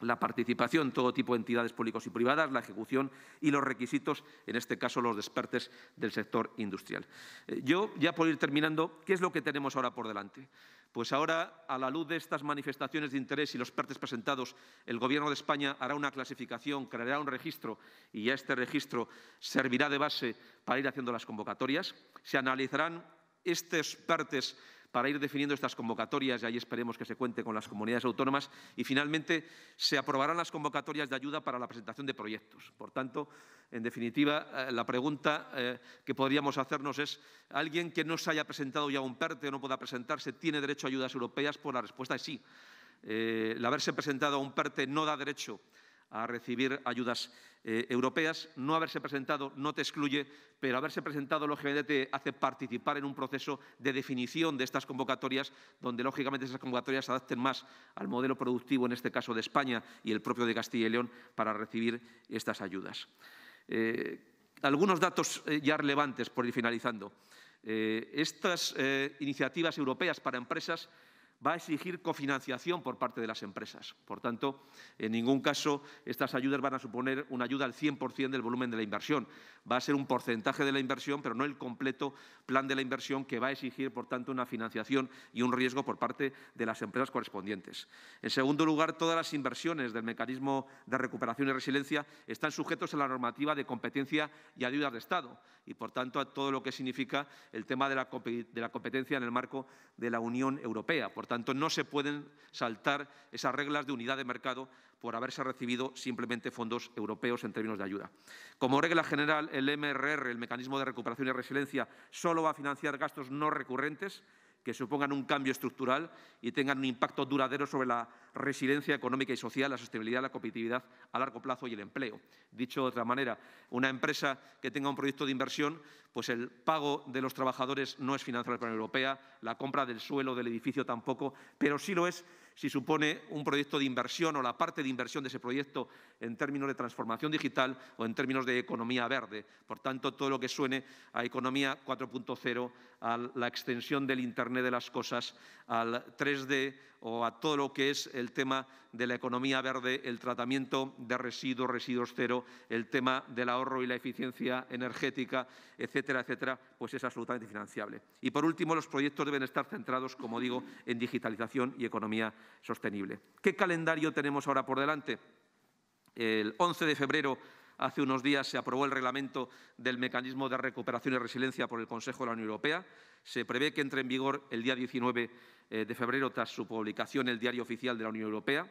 la participación, todo tipo de entidades públicas y privadas, la ejecución y los requisitos, en este caso los despertes del sector industrial. Eh, yo, ya por ir terminando, ¿qué es lo que tenemos ahora por delante? Pues ahora, a la luz de estas manifestaciones de interés y los PERTES presentados, el Gobierno de España hará una clasificación, creará un registro y ya este registro servirá de base para ir haciendo las convocatorias. Se analizarán estos PERTES para ir definiendo estas convocatorias y ahí esperemos que se cuente con las comunidades autónomas. Y finalmente se aprobarán las convocatorias de ayuda para la presentación de proyectos. Por tanto, en definitiva, eh, la pregunta eh, que podríamos hacernos es, ¿alguien que no se haya presentado ya un PERTE o no pueda presentarse tiene derecho a ayudas europeas? Pues la respuesta es sí. Eh, el haberse presentado a un PERTE no da derecho a recibir ayudas eh, europeas. No haberse presentado no te excluye, pero haberse presentado lógicamente te hace participar en un proceso de definición de estas convocatorias, donde lógicamente esas convocatorias se adapten más al modelo productivo, en este caso de España y el propio de Castilla y León, para recibir estas ayudas. Eh, algunos datos eh, ya relevantes por ir finalizando. estas iniciativas europeas para empresas va a exigir cofinanciación por parte de las empresas. Por tanto, en ningún caso estas ayudas van a suponer una ayuda al 100% del volumen de la inversión. Va a ser un porcentaje de la inversión, pero no el completo plan de la inversión que va a exigir, por tanto, una financiación y un riesgo por parte de las empresas correspondientes. En segundo lugar, todas las inversiones del mecanismo de recuperación y resiliencia están sujetos a la normativa de competencia y ayudas de Estado y, por tanto, a todo lo que significa el tema de la, competencia en el marco de la Unión Europea tanto, no se pueden saltar esas reglas de unidad de mercado por haberse recibido simplemente fondos europeos en términos de ayuda. Como regla general, el MRR, el Mecanismo de Recuperación y Resiliencia, solo va a financiar gastos no recurrentes que supongan un cambio estructural y tengan un impacto duradero sobre la resiliencia económica y social, la sostenibilidad, la competitividad a largo plazo y el empleo. Dicho de otra manera, una empresa que tenga un proyecto de inversión pues el pago de los trabajadores no es financiado por la Unión Europea, la compra del suelo del edificio tampoco, pero sí lo es si supone un proyecto de inversión o la parte de inversión de ese proyecto en términos de transformación digital o en términos de economía verde. Por tanto, todo lo que suene a economía 4.0, a la extensión del Internet de las cosas, al 3D o a todo lo que es el tema de la economía verde, el tratamiento de residuos, residuos cero, el tema del ahorro y la eficiencia energética, etc etcétera, pues es absolutamente financiable. Y por último, los proyectos deben estar centrados, como digo, en digitalización y economía sostenible. ¿Qué calendario tenemos ahora por delante? El 11 de febrero Hace unos días se aprobó el reglamento del mecanismo de recuperación y resiliencia por el Consejo de la Unión Europea. Se prevé que entre en vigor el día 19 eh, de febrero tras su publicación en el Diario Oficial de la Unión Europea.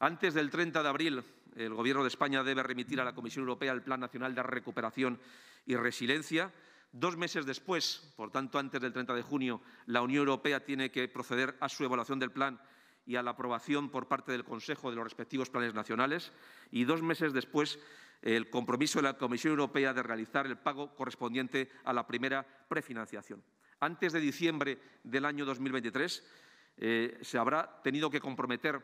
Antes del 30 de abril, el Gobierno de España debe remitir a la Comisión Europea el Plan Nacional de Recuperación y Resiliencia. Dos meses después, por tanto, antes del 30 de junio, la Unión Europea tiene que proceder a su evaluación del plan y a la aprobación por parte del Consejo de los respectivos planes nacionales. Y dos meses después, el compromiso de la Comisión Europea de realizar el pago correspondiente a la primera prefinanciación. Antes de diciembre del año 2023, eh, se habrá tenido que comprometer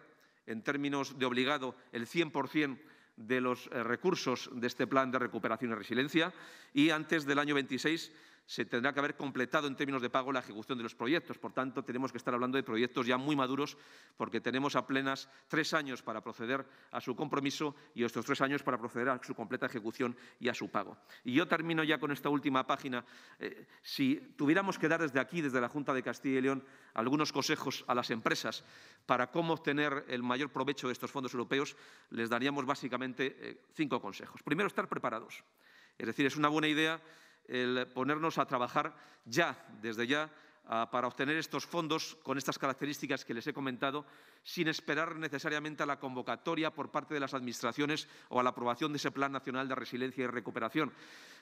en términos de obligado el 100% de los eh, recursos de este plan de recuperación y resiliencia y antes del año 26 se tendrá que haber completado en términos de pago la ejecución de los proyectos. Por tanto, tenemos que estar hablando de proyectos ya muy maduros porque tenemos a plenas tres años para proceder a su compromiso y estos tres años para proceder a su completa ejecución y a su pago. Y yo termino ya con esta última página. Eh, si tuviéramos que dar desde aquí, desde la Junta de Castilla y León, algunos consejos a las empresas para cómo obtener el mayor provecho de estos fondos europeos, les daríamos básicamente eh, cinco consejos. Primero, estar preparados. Es decir, es una buena idea el ponernos a trabajar ya, desde ya, ah, para obtener estos fondos con estas características que les he comentado, sin esperar necesariamente a la convocatoria por parte de las Administraciones o a la aprobación de ese Plan Nacional de Resiliencia y Recuperación,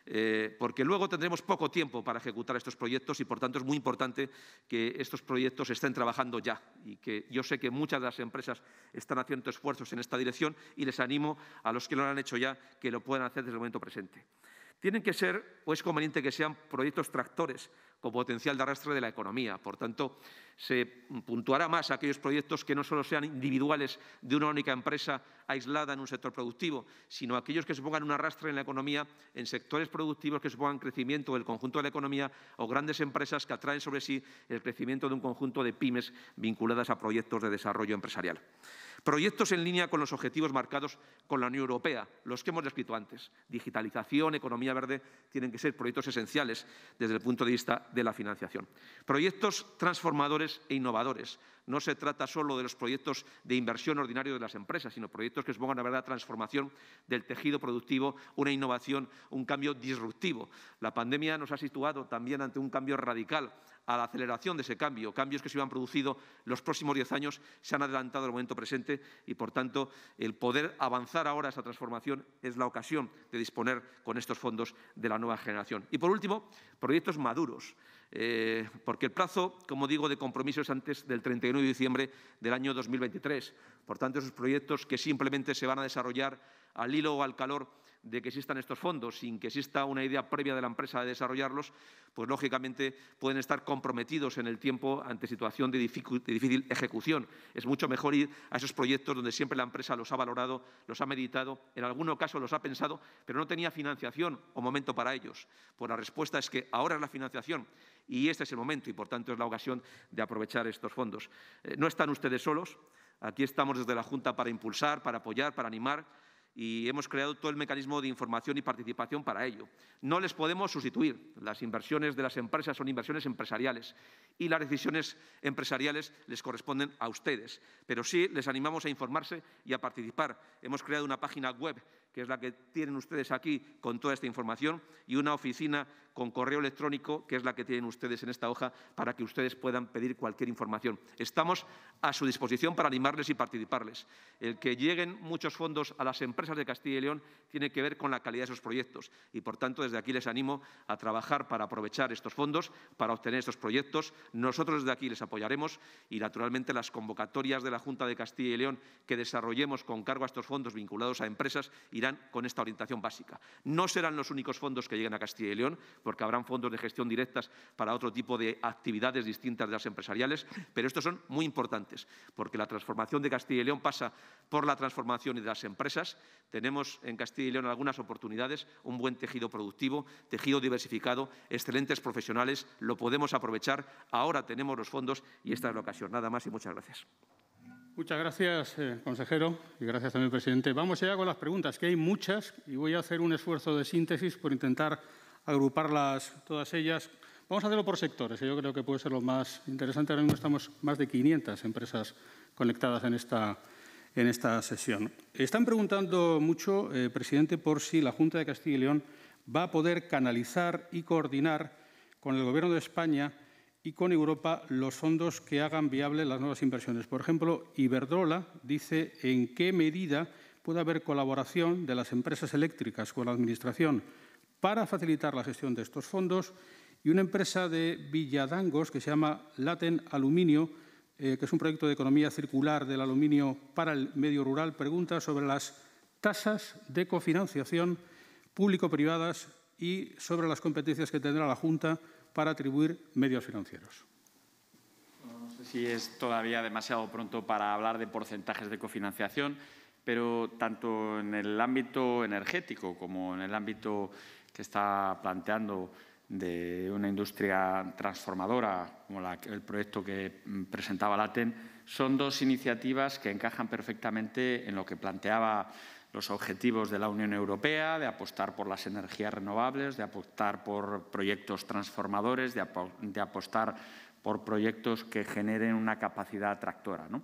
eh, porque luego tendremos poco tiempo para ejecutar estos proyectos y, por tanto, es muy importante que estos proyectos estén trabajando ya y que yo sé que muchas de las empresas están haciendo esfuerzos en esta dirección y les animo a los que lo han hecho ya que lo puedan hacer desde el momento presente. Tienen que ser, o es conveniente que sean proyectos tractores con potencial de arrastre de la economía. Por tanto, se puntuará más a aquellos proyectos que no solo sean individuales de una única empresa aislada en un sector productivo, sino aquellos que supongan un arrastre en la economía en sectores productivos que supongan crecimiento del conjunto de la economía o grandes empresas que atraen sobre sí el crecimiento de un conjunto de pymes vinculadas a proyectos de desarrollo empresarial. Proyectos en línea con los objetivos marcados con la Unión Europea, los que hemos descrito antes. Digitalización, economía verde, tienen que ser proyectos esenciales desde el punto de vista de la financiación. Proyectos transformadores e innovadores, no se trata solo de los proyectos de inversión ordinario de las empresas, sino proyectos que supongan la verdadera transformación del tejido productivo, una innovación, un cambio disruptivo. La pandemia nos ha situado también ante un cambio radical a la aceleración de ese cambio. Cambios que se iban han producido los próximos diez años se han adelantado al momento presente y, por tanto, el poder avanzar ahora esa transformación es la ocasión de disponer con estos fondos de la nueva generación. Y, por último, proyectos maduros. Eh, porque el plazo, como digo, de compromiso es antes del 31 de diciembre del año 2023. Por tanto, esos proyectos que simplemente se van a desarrollar al hilo o al calor de que existan estos fondos sin que exista una idea previa de la empresa de desarrollarlos, pues lógicamente pueden estar comprometidos en el tiempo ante situación de difícil ejecución. Es mucho mejor ir a esos proyectos donde siempre la empresa los ha valorado, los ha meditado, en algunos casos los ha pensado, pero no tenía financiación o momento para ellos. Pues la respuesta es que ahora es la financiación y este es el momento y, por tanto, es la ocasión de aprovechar estos fondos. Eh, no están ustedes solos. Aquí estamos desde la Junta para impulsar, para apoyar, para animar y hemos creado todo el mecanismo de información y participación para ello. No les podemos sustituir. Las inversiones de las empresas son inversiones empresariales y las decisiones empresariales les corresponden a ustedes. Pero sí les animamos a informarse y a participar. Hemos creado una página web, que es la que tienen ustedes aquí con toda esta información, y una oficina con correo electrónico, que es la que tienen ustedes en esta hoja, para que ustedes puedan pedir cualquier información. Estamos a su disposición para animarles y participarles. El que lleguen muchos fondos a las empresas de Castilla y León tiene que ver con la calidad de esos proyectos y, por tanto, desde aquí les animo a trabajar para aprovechar estos fondos, para obtener estos proyectos. Nosotros desde aquí les apoyaremos y, naturalmente, las convocatorias de la Junta de Castilla y León que desarrollemos con cargo a estos fondos vinculados a empresas irán con esta orientación básica. No serán los únicos fondos que lleguen a Castilla y León, porque habrán fondos de gestión directas para otro tipo de actividades distintas de las empresariales, pero estos son muy importantes, porque la transformación de Castilla y León pasa por la transformación de las empresas. Tenemos en Castilla y León algunas oportunidades, un buen tejido productivo, tejido diversificado, excelentes profesionales, lo podemos aprovechar. Ahora tenemos los fondos y esta es la ocasión. Nada más y muchas gracias. Muchas gracias, eh, consejero, y gracias también, presidente. Vamos allá con las preguntas, que hay muchas, y voy a hacer un esfuerzo de síntesis por intentar agruparlas todas ellas. Vamos a hacerlo por sectores, yo creo que puede ser lo más interesante. Ahora mismo estamos más de 500 empresas conectadas en esta, en esta sesión. Están preguntando mucho, eh, presidente, por si la Junta de Castilla y León va a poder canalizar y coordinar con el Gobierno de España y con Europa los fondos que hagan viables las nuevas inversiones. Por ejemplo, Iberdrola dice en qué medida puede haber colaboración de las empresas eléctricas con la Administración para facilitar la gestión de estos fondos y una empresa de Villadangos que se llama Laten Aluminio, eh, que es un proyecto de economía circular del aluminio para el medio rural, pregunta sobre las tasas de cofinanciación público-privadas y sobre las competencias que tendrá la Junta para atribuir medios financieros. No sé si es todavía demasiado pronto para hablar de porcentajes de cofinanciación, pero tanto en el ámbito energético como en el ámbito que está planteando de una industria transformadora, como el proyecto que presentaba Laten, son dos iniciativas que encajan perfectamente en lo que planteaba los objetivos de la Unión Europea, de apostar por las energías renovables, de apostar por proyectos transformadores, de, apostar por proyectos que generen una capacidad atractora. ¿no?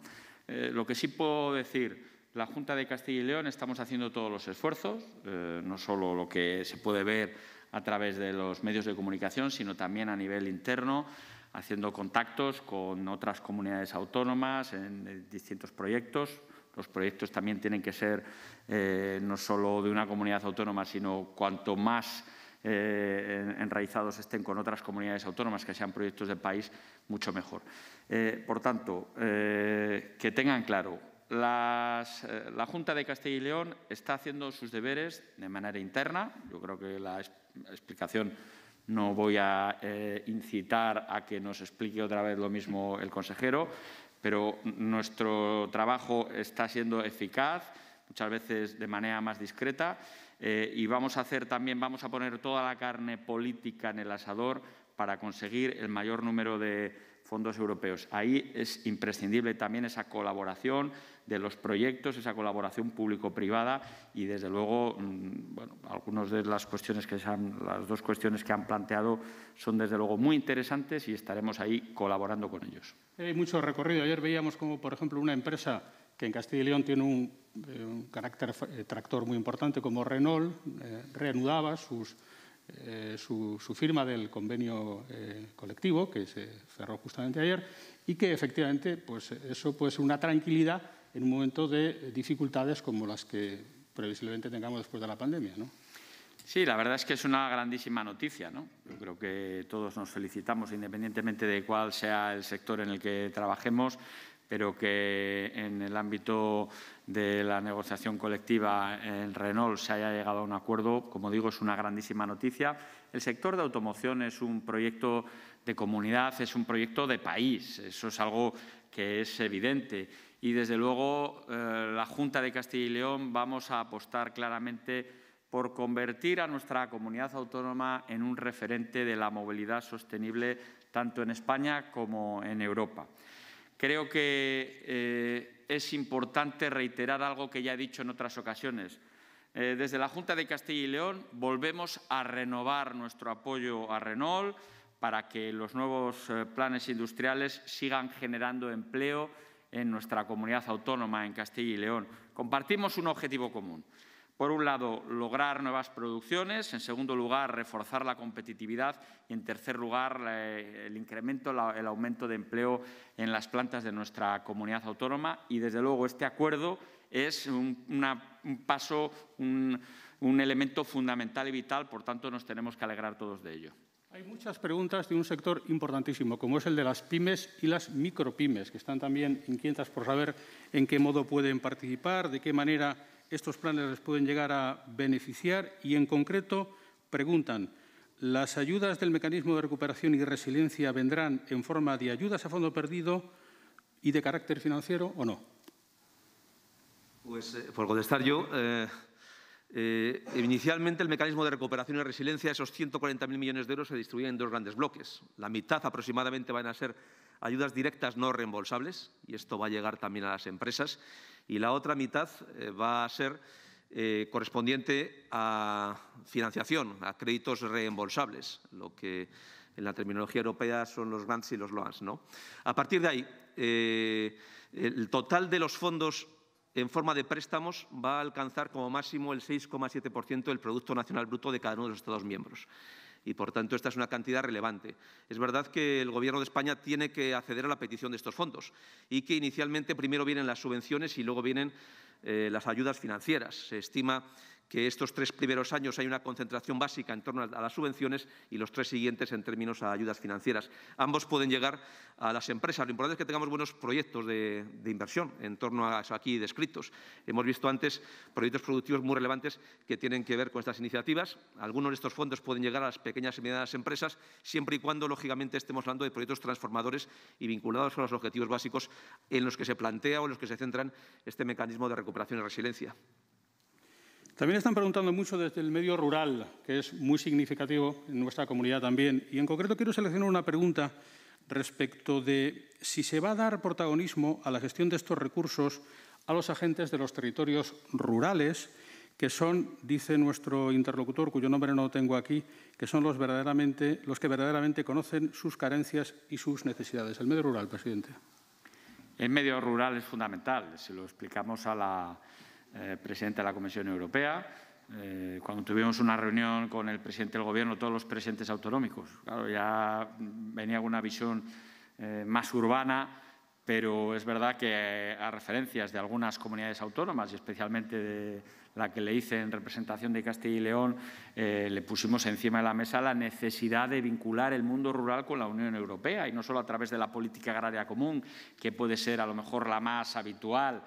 Eh, lo que sí puedo decir la Junta de Castilla y León estamos haciendo todos los esfuerzos, eh, no solo lo que se puede ver a través de los medios de comunicación, sino también a nivel interno, haciendo contactos con otras comunidades autónomas en distintos proyectos. Los proyectos también tienen que ser eh, no solo de una comunidad autónoma, sino cuanto más eh, enraizados estén con otras comunidades autónomas que sean proyectos de país, mucho mejor. por tanto, que tengan claro, las, eh, la Junta de Castilla y León está haciendo sus deberes de manera interna. Yo creo que la explicación no voy a eh, incitar a que nos explique otra vez lo mismo el consejero, pero nuestro trabajo está siendo eficaz, muchas veces de manera más discreta, eh, y vamos a hacer también, vamos a poner toda la carne política en el asador para conseguir el mayor número de fondos europeos. Ahí es imprescindible también esa colaboración de los proyectos, esa colaboración público-privada y, desde luego, mm, bueno, algunas de las cuestiones que las dos cuestiones que han planteado son, desde luego, muy interesantes y estaremos ahí colaborando con ellos. Hay mucho recorrido. Ayer veíamos como, por ejemplo, una empresa que en Castilla y León tiene un, eh, carácter eh, tractor muy importante como Renault, eh, reanudaba su, firma del convenio colectivo que se cerró justamente ayer y que efectivamente pues, eso puede ser una tranquilidad en un momento de dificultades como las que previsiblemente tengamos después de la pandemia. ¿no? Sí, la verdad es que es una grandísima noticia. ¿no? Yo creo que todos nos felicitamos, independientemente de cuál sea el sector en el que trabajemos, pero que en el ámbito de la negociación colectiva en Renault se haya llegado a un acuerdo, como digo, es una grandísima noticia. El sector de automoción es un proyecto de comunidad, es un proyecto de país, eso es algo que es evidente y desde luego eh, la Junta de Castilla y León vamos a apostar claramente por convertir a nuestra comunidad autónoma en un referente de la movilidad sostenible tanto en España como en Europa. Creo que eh, es importante reiterar algo que ya he dicho en otras ocasiones. Eh, desde la Junta de Castilla y León volvemos a renovar nuestro apoyo a Renault para que los nuevos planes industriales sigan generando empleo en nuestra comunidad autónoma, en Castilla y León. Compartimos un objetivo común. Por un lado, lograr nuevas producciones, en segundo lugar, reforzar la competitividad y, en tercer lugar, el incremento, el aumento de empleo en las plantas de nuestra comunidad autónoma. Y, desde luego, este acuerdo es un, paso, un elemento fundamental y vital, por tanto, nos tenemos que alegrar todos de ello. Hay muchas preguntas de un sector importantísimo, como es el de las pymes y las micropymes, que están también inquietas por saber en qué modo pueden participar, de qué manera estos planes les pueden llegar a beneficiar y, en concreto, preguntan, ¿las ayudas del mecanismo de recuperación y resiliencia vendrán en forma de ayudas a fondo perdido y de carácter financiero o no? Pues, eh, por contestar yo, eh, eh, inicialmente, el mecanismo de recuperación y resiliencia, esos 140.000 millones de euros, se distribuyen en dos grandes bloques. La mitad aproximadamente van a ser ayudas directas no reembolsables, y esto va a llegar también a las empresas, y la otra mitad eh, va a ser eh, correspondiente a financiación, a créditos reembolsables, lo que en la terminología europea son los grants y los loans. ¿no? A partir de ahí, el total de los fondos en forma de préstamos va a alcanzar como máximo el 6,7% del Producto Nacional Bruto de cada uno de los Estados miembros. Y, por tanto, esta es una cantidad relevante. Es verdad que el Gobierno de España tiene que acceder a la petición de estos fondos y que inicialmente primero vienen las subvenciones y luego vienen eh, las ayudas financieras. Se estima que estos tres primeros años hay una concentración básica en torno a las subvenciones y los tres siguientes en términos a ayudas financieras. Ambos pueden llegar a las empresas. Lo importante es que tengamos buenos proyectos de, inversión en torno a eso aquí descritos. Hemos visto antes proyectos productivos muy relevantes que tienen que ver con estas iniciativas. Algunos de estos fondos pueden llegar a las pequeñas y medianas empresas, siempre y cuando, lógicamente, estemos hablando de proyectos transformadores y vinculados con los objetivos básicos en los que se plantea o en los que se centran este mecanismo de recuperación y resiliencia. También están preguntando mucho desde el medio rural, que es muy significativo en nuestra comunidad también. Y en concreto quiero seleccionar una pregunta respecto de si se va a dar protagonismo a la gestión de estos recursos a los agentes de los territorios rurales, que son, dice nuestro interlocutor, cuyo nombre no tengo aquí, que son los, verdaderamente, los que verdaderamente conocen sus carencias y sus necesidades. El medio rural, presidente. El medio rural es fundamental. Si lo explicamos a la eh, presidente de la Comisión Europea, eh, cuando tuvimos una reunión con el presidente del Gobierno, todos los presidentes autonómicos. Claro, ya venía una visión eh, más urbana, pero es verdad que a referencias de algunas comunidades autónomas, y especialmente de la que le hice en representación de Castilla y León, le pusimos encima de la mesa la necesidad de vincular el mundo rural con la Unión Europea, y no solo a través de la política agraria común, que puede ser a lo mejor la más habitual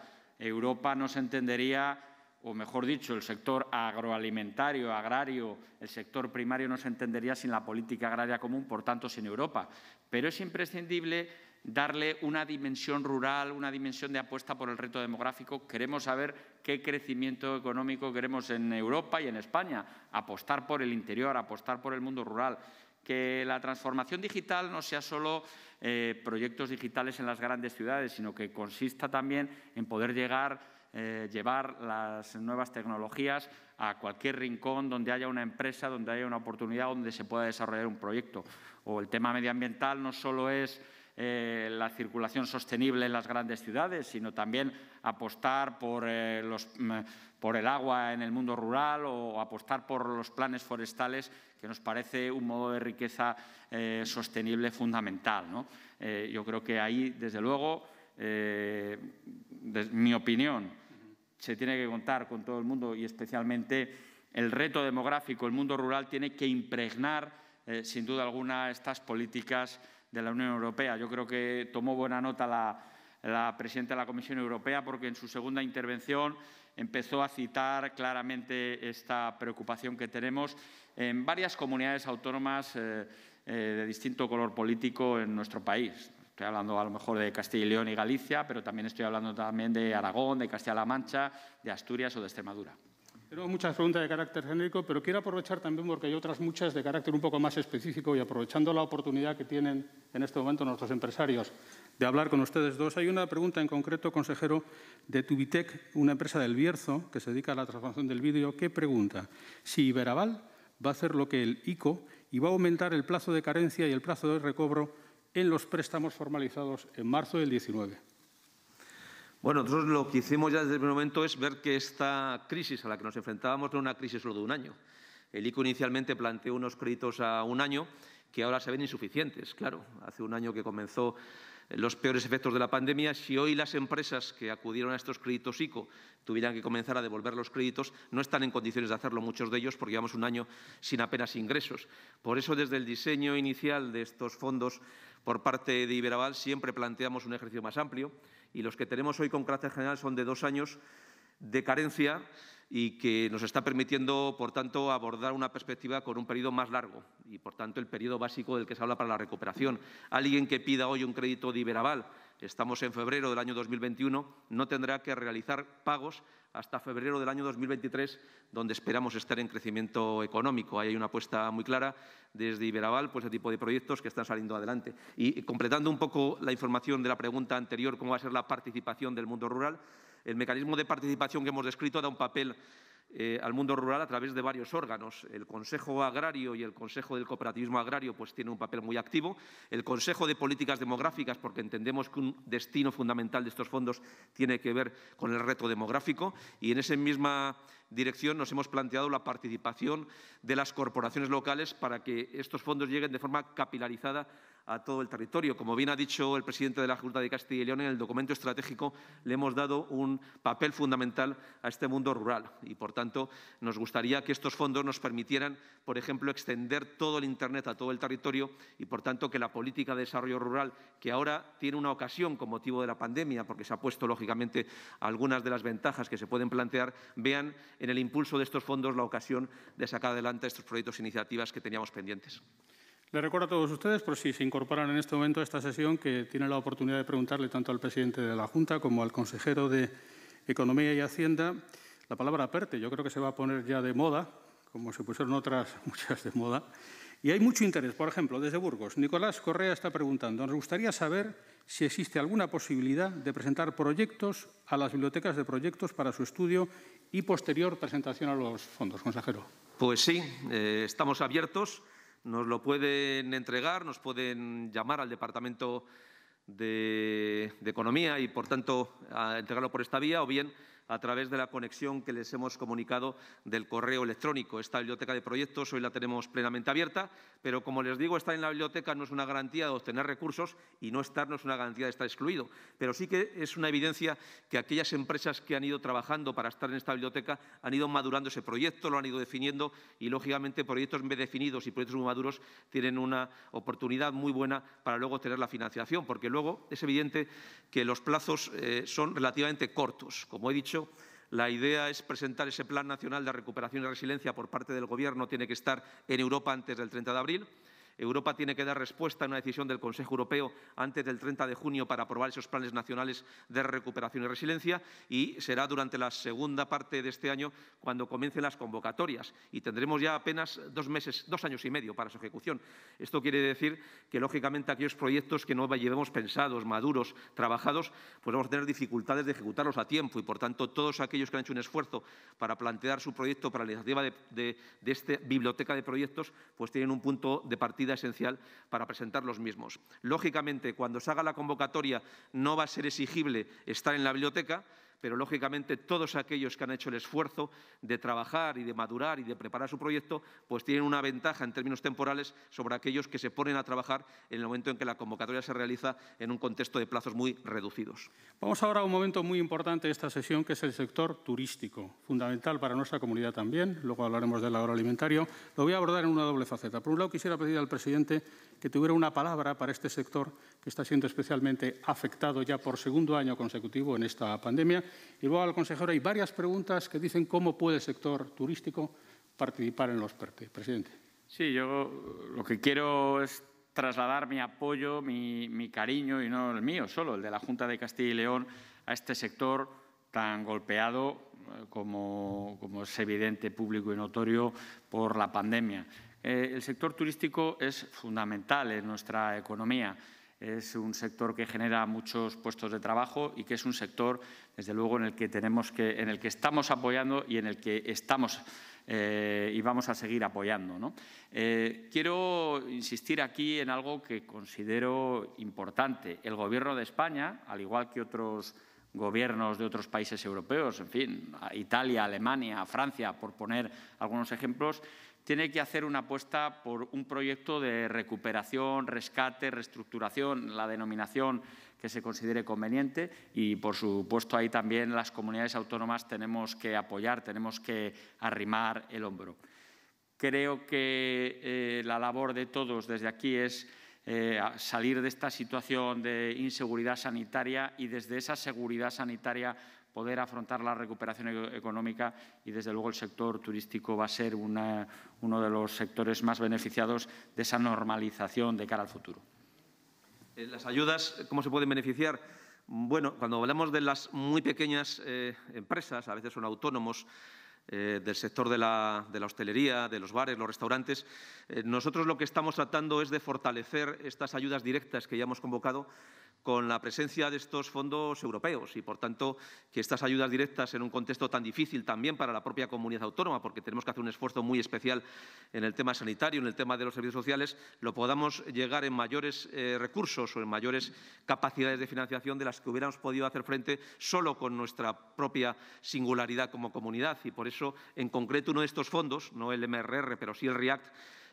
Europa no se entendería, o mejor dicho, el sector agroalimentario, agrario, el sector primario no se entendería sin la política agraria común, por tanto, sin Europa. Pero es imprescindible darle una dimensión rural, una dimensión de apuesta por el reto demográfico. Queremos saber qué crecimiento económico queremos en Europa y en España, apostar por el interior, apostar por el mundo rural que la transformación digital no sea solo eh, proyectos digitales en las grandes ciudades, sino que consista también en poder llegar, eh, llevar las nuevas tecnologías a cualquier rincón donde haya una empresa, donde haya una oportunidad, donde se pueda desarrollar un proyecto. O el tema medioambiental no solo es eh, la circulación sostenible en las grandes ciudades, sino también apostar eh, mm, por, el agua en el mundo rural o apostar por los planes forestales, que nos parece un modo de riqueza eh, sostenible fundamental. yo creo que ahí, desde luego, mi opinión, se tiene que contar con todo el mundo y especialmente el reto demográfico, el mundo rural tiene que impregnar, sin duda alguna, estas políticas de la Unión Europea. Yo creo que tomó buena nota la, presidenta de la Comisión Europea porque en su segunda intervención empezó a citar claramente esta preocupación que tenemos en varias comunidades autónomas eh, eh, de distinto color político en nuestro país. Estoy hablando a lo mejor de Castilla y León y Galicia, pero también estoy hablando también de Aragón, de Castilla-La Mancha, de Asturias o de Extremadura. Tenemos muchas preguntas de carácter genérico, pero quiero aprovechar también porque hay otras muchas de carácter un poco más específico y aprovechando la oportunidad que tienen en este momento nuestros empresarios de hablar con ustedes dos. Hay una pregunta en concreto, consejero, de Tubitec, una empresa del Bierzo que se dedica a la transformación del vídeo, que pregunta si Iberaval va a hacer lo que el ICO y va a aumentar el plazo de carencia y el plazo de recobro en los préstamos formalizados en marzo del 19. Bueno, nosotros lo que hicimos ya desde el momento es ver que esta crisis a la que nos enfrentábamos no era una crisis solo de un año. El ICO inicialmente planteó unos créditos a un año que ahora se ven insuficientes. Claro, hace un año que comenzó los peores efectos de la pandemia, si hoy las empresas que acudieron a estos créditos ICO tuvieran que comenzar a devolver los créditos, no están en condiciones de hacerlo muchos de ellos porque llevamos un año sin apenas ingresos. Por eso, desde el diseño inicial de estos fondos por parte de Iberaval, siempre planteamos un ejercicio más amplio y los que tenemos hoy con carácter general son de dos años de carencia y que nos está permitiendo, por tanto, abordar una perspectiva con un periodo más largo y, por tanto, el periodo básico del que se habla para la recuperación. Alguien que pida hoy un crédito de Iberaval estamos en febrero del año 2021, no tendrá que realizar pagos hasta febrero del año 2023, donde esperamos estar en crecimiento económico. Ahí hay una apuesta muy clara desde Iberaval, pues ese tipo de proyectos que están saliendo adelante. Y completando un poco la información de la pregunta anterior, cómo va a ser la participación del mundo rural, el mecanismo de participación que hemos descrito da un papel eh, al mundo rural a través de varios órganos. El Consejo Agrario y el Consejo del Cooperativismo Agrario pues, tienen un papel muy activo. El Consejo de Políticas Demográficas, porque entendemos que un destino fundamental de estos fondos tiene que ver con el reto demográfico. Y en esa misma dirección nos hemos planteado la participación de las corporaciones locales para que estos fondos lleguen de forma capilarizada a todo el territorio. Como bien ha dicho el presidente de la Junta de Castilla y León, en el documento estratégico le hemos dado un papel fundamental a este mundo rural y, por tanto, nos gustaría que estos fondos nos permitieran, por ejemplo, extender todo el Internet a todo el territorio y, por tanto, que la política de desarrollo rural, que ahora tiene una ocasión con motivo de la pandemia, porque se ha puesto, lógicamente, algunas de las ventajas que se pueden plantear, vean en el impulso de estos fondos la ocasión de sacar adelante estos proyectos e iniciativas que teníamos pendientes. Le recuerdo a todos ustedes, por si se incorporan en este momento a esta sesión, que tienen la oportunidad de preguntarle tanto al presidente de la Junta como al consejero de Economía y Hacienda la palabra aperte. Yo creo que se va a poner ya de moda, como se pusieron otras muchas de moda. Y hay mucho interés, por ejemplo, desde Burgos. Nicolás Correa está preguntando, nos gustaría saber si existe alguna posibilidad de presentar proyectos a las bibliotecas de proyectos para su estudio y posterior presentación a los fondos. Consejero. Pues sí, eh, estamos abiertos. Nos lo pueden entregar, nos pueden llamar al Departamento de, Economía y, por tanto, entregarlo por esta vía, o bien a través de la conexión que les hemos comunicado del correo electrónico. Esta biblioteca de proyectos hoy la tenemos plenamente abierta, pero como les digo, estar en la biblioteca no es una garantía de obtener recursos y no estar no es una garantía de estar excluido. Pero sí que es una evidencia que aquellas empresas que han ido trabajando para estar en esta biblioteca han ido madurando ese proyecto, lo han ido definiendo y, lógicamente, proyectos definidos y proyectos muy maduros tienen una oportunidad muy buena para luego tener la financiación, porque luego es evidente que los plazos eh, son relativamente cortos. Como he dicho, la idea es presentar ese Plan Nacional de Recuperación y Resiliencia por parte del Gobierno, tiene que estar en Europa antes del 30 de abril. Europa tiene que dar respuesta a una decisión del Consejo Europeo antes del 30 de junio para aprobar esos planes nacionales de recuperación y resiliencia y será durante la segunda parte de este año cuando comiencen las convocatorias y tendremos ya apenas dos meses, dos años y medio para su ejecución. Esto quiere decir que, lógicamente, aquellos proyectos que no llevemos pensados, maduros, trabajados, pues vamos a tener dificultades de ejecutarlos a tiempo y, por tanto, todos aquellos que han hecho un esfuerzo para plantear su proyecto para la iniciativa de, de esta biblioteca de proyectos, pues tienen un punto de partida esencial para presentar los mismos. Lógicamente, cuando se haga la convocatoria no va a ser exigible estar en la biblioteca, pero lógicamente todos aquellos que han hecho el esfuerzo de trabajar y de madurar y de preparar su proyecto, pues tienen una ventaja en términos temporales sobre aquellos que se ponen a trabajar en el momento en que la convocatoria se realiza en un contexto de plazos muy reducidos. Vamos ahora a un momento muy importante de esta sesión, que es el sector turístico, fundamental para nuestra comunidad también, luego hablaremos del agroalimentario. Lo voy a abordar en una doble faceta. Por un lado, quisiera pedir al presidente que tuviera una palabra para este sector que está siendo especialmente afectado ya por segundo año consecutivo en esta pandemia y luego al consejero hay varias preguntas que dicen cómo puede el sector turístico participar en los PERTE. Presidente. Sí, yo lo que quiero es trasladar mi apoyo, mi, cariño, y no el mío solo, el de la Junta de Castilla y León, a este sector tan golpeado eh, como, es evidente, público y notorio, por la pandemia. Eh, el sector turístico es fundamental en nuestra economía es un sector que genera muchos puestos de trabajo y que es un sector, desde luego, en el que, tenemos que, en el que estamos apoyando y en el que estamos eh, y vamos a seguir apoyando. Eh, quiero insistir aquí en algo que considero importante. El Gobierno de España, al igual que otros gobiernos de otros países europeos, en fin, Italia, Alemania, Francia, por poner algunos ejemplos, tiene que hacer una apuesta por un proyecto de recuperación, rescate, reestructuración, la denominación que se considere conveniente y, por supuesto, ahí también las comunidades autónomas tenemos que apoyar, tenemos que arrimar el hombro. Creo que eh, la labor de todos desde aquí es eh, salir de esta situación de inseguridad sanitaria y desde esa seguridad sanitaria poder afrontar la recuperación económica y, desde luego, el sector turístico va a ser uno de los sectores más beneficiados de esa normalización de cara al futuro. Eh, las ayudas, ¿cómo se pueden beneficiar? Bueno, cuando hablamos de las muy pequeñas eh, empresas, a veces son autónomos, eh, del sector de la, hostelería, de los bares, los restaurantes. nosotros lo que estamos tratando es de fortalecer estas ayudas directas que ya hemos convocado con la presencia de estos fondos europeos y, por tanto, que estas ayudas directas en un contexto tan difícil también para la propia comunidad autónoma, porque tenemos que hacer un esfuerzo muy especial en el tema sanitario, en el tema de los servicios sociales, lo podamos llegar en mayores eh, recursos o en mayores capacidades de financiación de las que hubiéramos podido hacer frente solo con nuestra propia singularidad como comunidad. Y por eso, en concreto, uno de estos fondos, no el MRR, pero sí el REACT,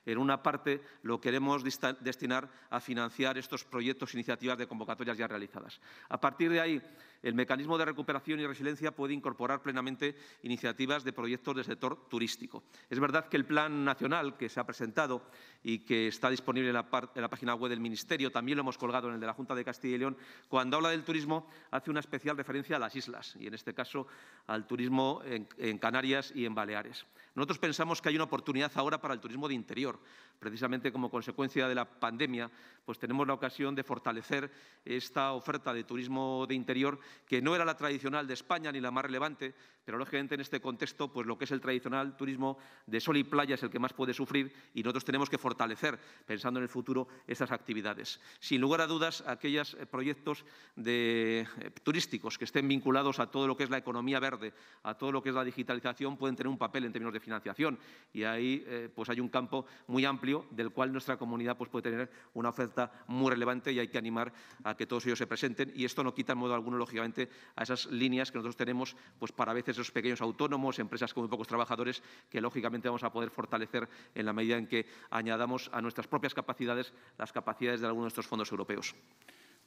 en una parte lo queremos destinar a financiar estos proyectos, e iniciativas de convocatorias ya realizadas. A partir de ahí, el mecanismo de recuperación y resiliencia puede incorporar plenamente iniciativas de proyectos del sector turístico. Es verdad que el plan nacional que se ha presentado y que está disponible en la, página web del Ministerio, también lo hemos colgado en el de la Junta de Castilla y León, cuando habla del turismo hace una especial referencia a las islas y en este caso al turismo en Canarias y en Baleares. Nosotros pensamos que hay una oportunidad ahora para el turismo de interior precisamente como consecuencia de la pandemia, pues tenemos la ocasión de fortalecer esta oferta de turismo de interior, que no era la tradicional de España ni la más relevante, pero lógicamente en este contexto, pues lo que es el tradicional turismo de sol y playa es el que más puede sufrir y nosotros tenemos que fortalecer, pensando en el futuro, estas actividades. Sin lugar a dudas, aquellos eh, proyectos de, eh, turísticos que estén vinculados a todo lo que es la economía verde, a todo lo que es la digitalización, pueden tener un papel en términos de financiación y ahí eh, pues hay un campo muy amplio del cual nuestra comunidad pues, puede tener una oferta muy relevante y hay que animar a que todos ellos se presenten. Y esto no quita en modo alguno, lógicamente, a esas líneas que nosotros tenemos pues, para veces esos pequeños autónomos, empresas con muy pocos trabajadores, que lógicamente vamos a poder fortalecer en la medida en que añadamos a nuestras propias capacidades las capacidades de algunos de nuestros fondos europeos.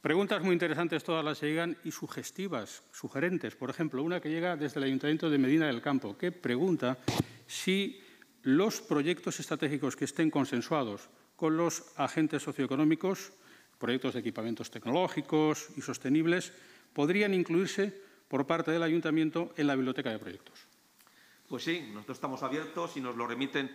Preguntas muy interesantes todas las que llegan y sugestivas, sugerentes. Por ejemplo, una que llega desde el Ayuntamiento de Medina del Campo, que pregunta si los proyectos estratégicos que estén consensuados con los agentes socioeconómicos, proyectos de equipamientos tecnológicos y sostenibles, podrían incluirse por parte del ayuntamiento en la biblioteca de proyectos. Pues sí, nosotros estamos abiertos y nos lo remiten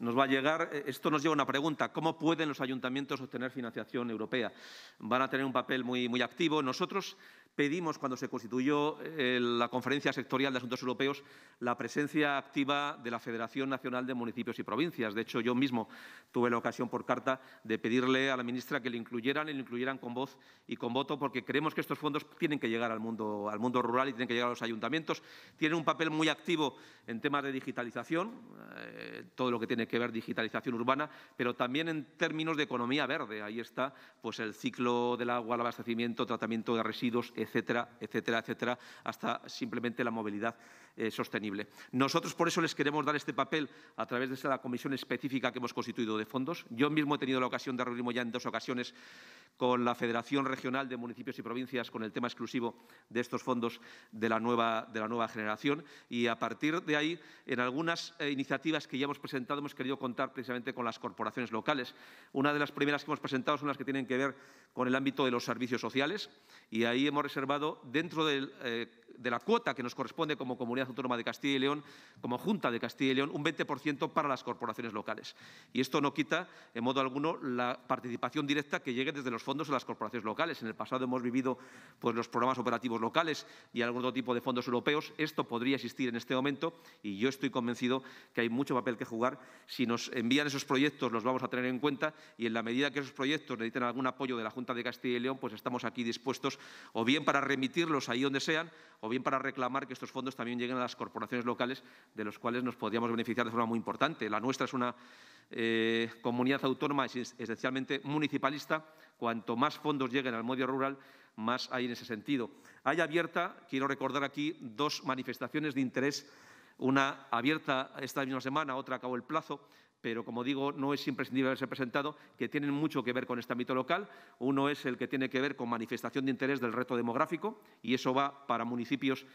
nos va a llegar. Eh, esto nos lleva a una pregunta. ¿Cómo pueden los ayuntamientos obtener financiación europea? Van a tener un papel muy, muy activo. Nosotros pedimos cuando se constituyó eh, la Conferencia Sectorial de Asuntos Europeos la presencia activa de la Federación Nacional de Municipios y Provincias. De hecho, yo mismo tuve la ocasión por carta de pedirle a la ministra que le incluyeran y lo incluyeran con voz y con voto, porque creemos que estos fondos tienen que llegar al mundo, al mundo rural y tienen que llegar a los ayuntamientos. Tienen un papel muy activo en temas de digitalización, eh, todo lo que tiene que ver digitalización urbana, pero también en términos de economía verde. Ahí está pues, el ciclo del agua, el abastecimiento, tratamiento de residuos, etc etcétera, etcétera, etcétera, hasta simplemente la movilidad eh, sostenible. Nosotros por eso les queremos dar este papel a través de la comisión específica que hemos constituido de fondos. Yo mismo he tenido la ocasión de reunirme ya en dos ocasiones con la Federación Regional de Municipios y Provincias con el tema exclusivo de estos fondos de la nueva, de la nueva generación y a partir de ahí, en algunas eh, iniciativas que ya hemos presentado, hemos querido contar precisamente con las corporaciones locales. Una de las primeras que hemos presentado son las que tienen que ver con el ámbito de los servicios sociales y ahí hemos dentro del, eh, de la cuota que nos corresponde como Comunidad Autónoma de Castilla y León, como Junta de Castilla y León, un 20% para las corporaciones locales. Y esto no quita, en modo alguno, la participación directa que llegue desde los fondos a las corporaciones locales. En el pasado hemos vivido pues, los programas operativos locales y algún otro tipo de fondos europeos. Esto podría existir en este momento y yo estoy convencido que hay mucho papel que jugar. Si nos envían esos proyectos, los vamos a tener en cuenta y en la medida que esos proyectos necesiten algún apoyo de la Junta de Castilla y León, pues estamos aquí dispuestos o bien bien para remitirlos ahí donde sean, o bien para reclamar que estos fondos también lleguen a las corporaciones locales, de los cuales nos podríamos beneficiar de forma muy importante. La nuestra es una eh, comunidad autónoma esencialmente municipalista. Cuanto más fondos lleguen al medio rural, más hay en ese sentido. Hay abierta, quiero recordar aquí, dos manifestaciones de interés. Una abierta esta misma semana, otra acabó el plazo, pero como digo, no es imprescindible haberse presentado, que tienen mucho que ver con este ámbito local. Uno es el que tiene que ver con manifestación de interés del reto demográfico y eso va para municipios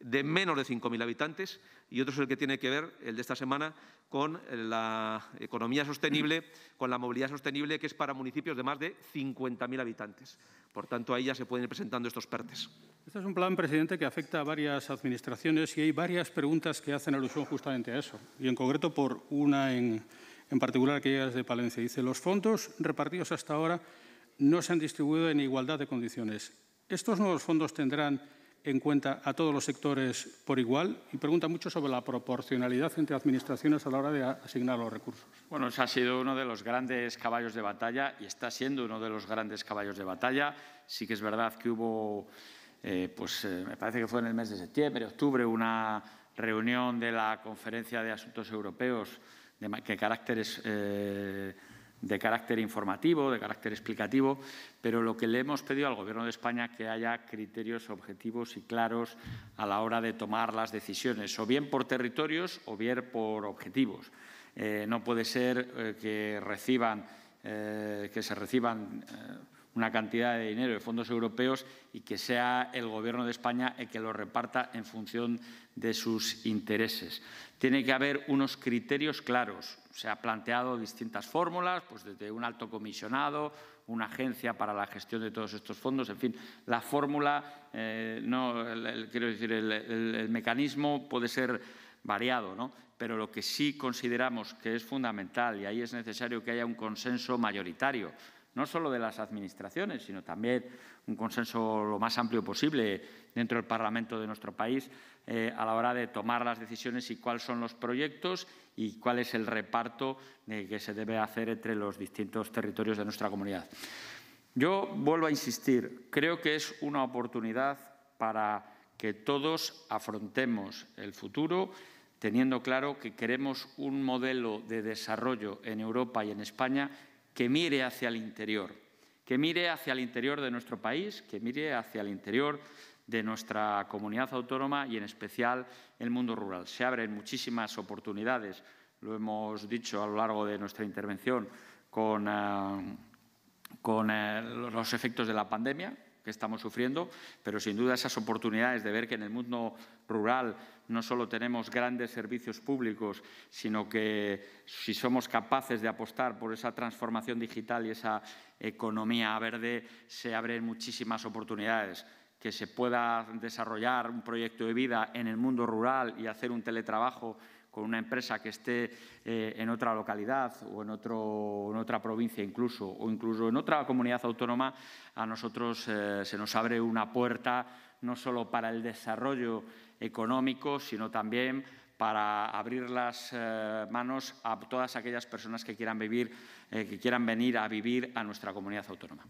de menos de 5.000 habitantes y otro es el que tiene que ver, el de esta semana, con la economía sostenible, con la movilidad sostenible, que es para municipios de más de 50.000 habitantes. Por tanto, ahí ya se pueden ir presentando estos PERTES. Este es un plan, presidente, que afecta a varias administraciones y hay varias preguntas que hacen alusión justamente a eso. Y en concreto por una en, particular que es de Palencia. Dice, los fondos repartidos hasta ahora no se han distribuido en igualdad de condiciones. ¿Estos nuevos fondos tendrán en cuenta a todos los sectores por igual y pregunta mucho sobre la proporcionalidad entre administraciones a la hora de asignar los recursos. Bueno, ese ha sido uno de los grandes caballos de batalla y está siendo uno de los grandes caballos de batalla. Sí que es verdad que hubo, eh, pues eh, me parece que fue en el mes de septiembre, octubre, una reunión de la Conferencia de Asuntos Europeos de, caracteres... Eh, de carácter informativo, de carácter explicativo, pero lo que le hemos pedido al Gobierno de España que haya criterios objetivos y claros a la hora de tomar las decisiones, o bien por territorios o bien por objetivos. Eh, no puede ser eh, que, reciban, eh, que se reciban una cantidad de dinero de fondos europeos y que sea el Gobierno de España el que lo reparta en función de sus intereses. Tiene que haber unos criterios claros, se ha planteado distintas fórmulas, pues desde un alto comisionado, una agencia para la gestión de todos estos fondos, en fin, la fórmula, eh, no, quiero decir, el, el, mecanismo puede ser variado, ¿no? pero lo que sí consideramos que es fundamental y ahí es necesario que haya un consenso mayoritario, no solo de las administraciones, sino también un consenso lo más amplio posible dentro del Parlamento de nuestro país eh, a la hora de tomar las decisiones y cuáles son los proyectos y cuál es el reparto eh, que se debe hacer entre los distintos territorios de nuestra comunidad. Yo vuelvo a insistir, creo que es una oportunidad para que todos afrontemos el futuro teniendo claro que queremos un modelo de desarrollo en Europa y en España que mire hacia el interior, que mire hacia el interior de nuestro país, que mire hacia el interior de nuestra comunidad autónoma y en especial el mundo rural. Se abren muchísimas oportunidades, lo hemos dicho a lo largo de nuestra intervención, con, eh, eh, los efectos de la pandemia, que estamos sufriendo, pero sin duda esas oportunidades de ver que en el mundo rural no solo tenemos grandes servicios públicos, sino que si somos capaces de apostar por esa transformación digital y esa economía verde, se abren muchísimas oportunidades que se pueda desarrollar un proyecto de vida en el mundo rural y hacer un teletrabajo con una empresa que esté eh, en otra localidad o en, otra provincia incluso, o incluso en otra comunidad autónoma, a nosotros eh, se nos abre una puerta no solo para el desarrollo económico, sino también para abrir las eh, manos a todas aquellas personas que quieran vivir, que quieran venir a vivir a nuestra comunidad autónoma.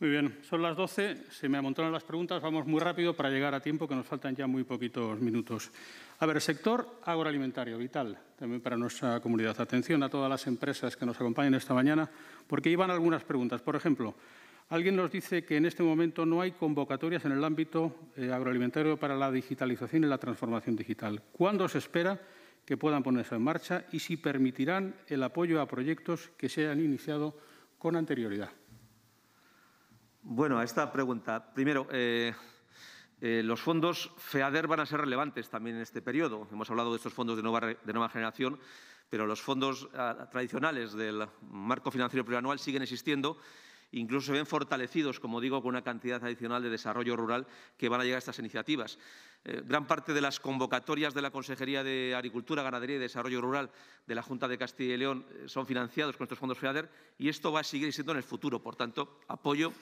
Muy bien, son las 12, se me amontonan las preguntas, vamos muy rápido para llegar a tiempo, que nos faltan ya muy poquitos minutos. A ver, sector agroalimentario, vital también para nuestra comunidad. Atención a todas las empresas que nos acompañan esta mañana, porque iban algunas preguntas. Por ejemplo, alguien nos dice que en este momento no hay convocatorias en el ámbito eh, agroalimentario para la digitalización y la transformación digital. ¿Cuándo se espera que puedan ponerse en marcha y si permitirán el apoyo a proyectos que se han iniciado con anterioridad? Bueno, a esta pregunta. Primero, eh, eh, los fondos FEADER van a ser relevantes también en este periodo. Hemos hablado de estos fondos de nueva, generación, pero los fondos ah, tradicionales del marco financiero plurianual siguen existiendo. Incluso se ven fortalecidos, como digo, con una cantidad adicional de desarrollo rural que van a llegar a estas iniciativas. Eh, gran parte de las convocatorias de la Consejería de Agricultura, Ganadería y Desarrollo Rural de la Junta de Castilla y León son financiados con estos fondos FEADER y esto va a seguir siendo en el futuro. Por tanto, apoyo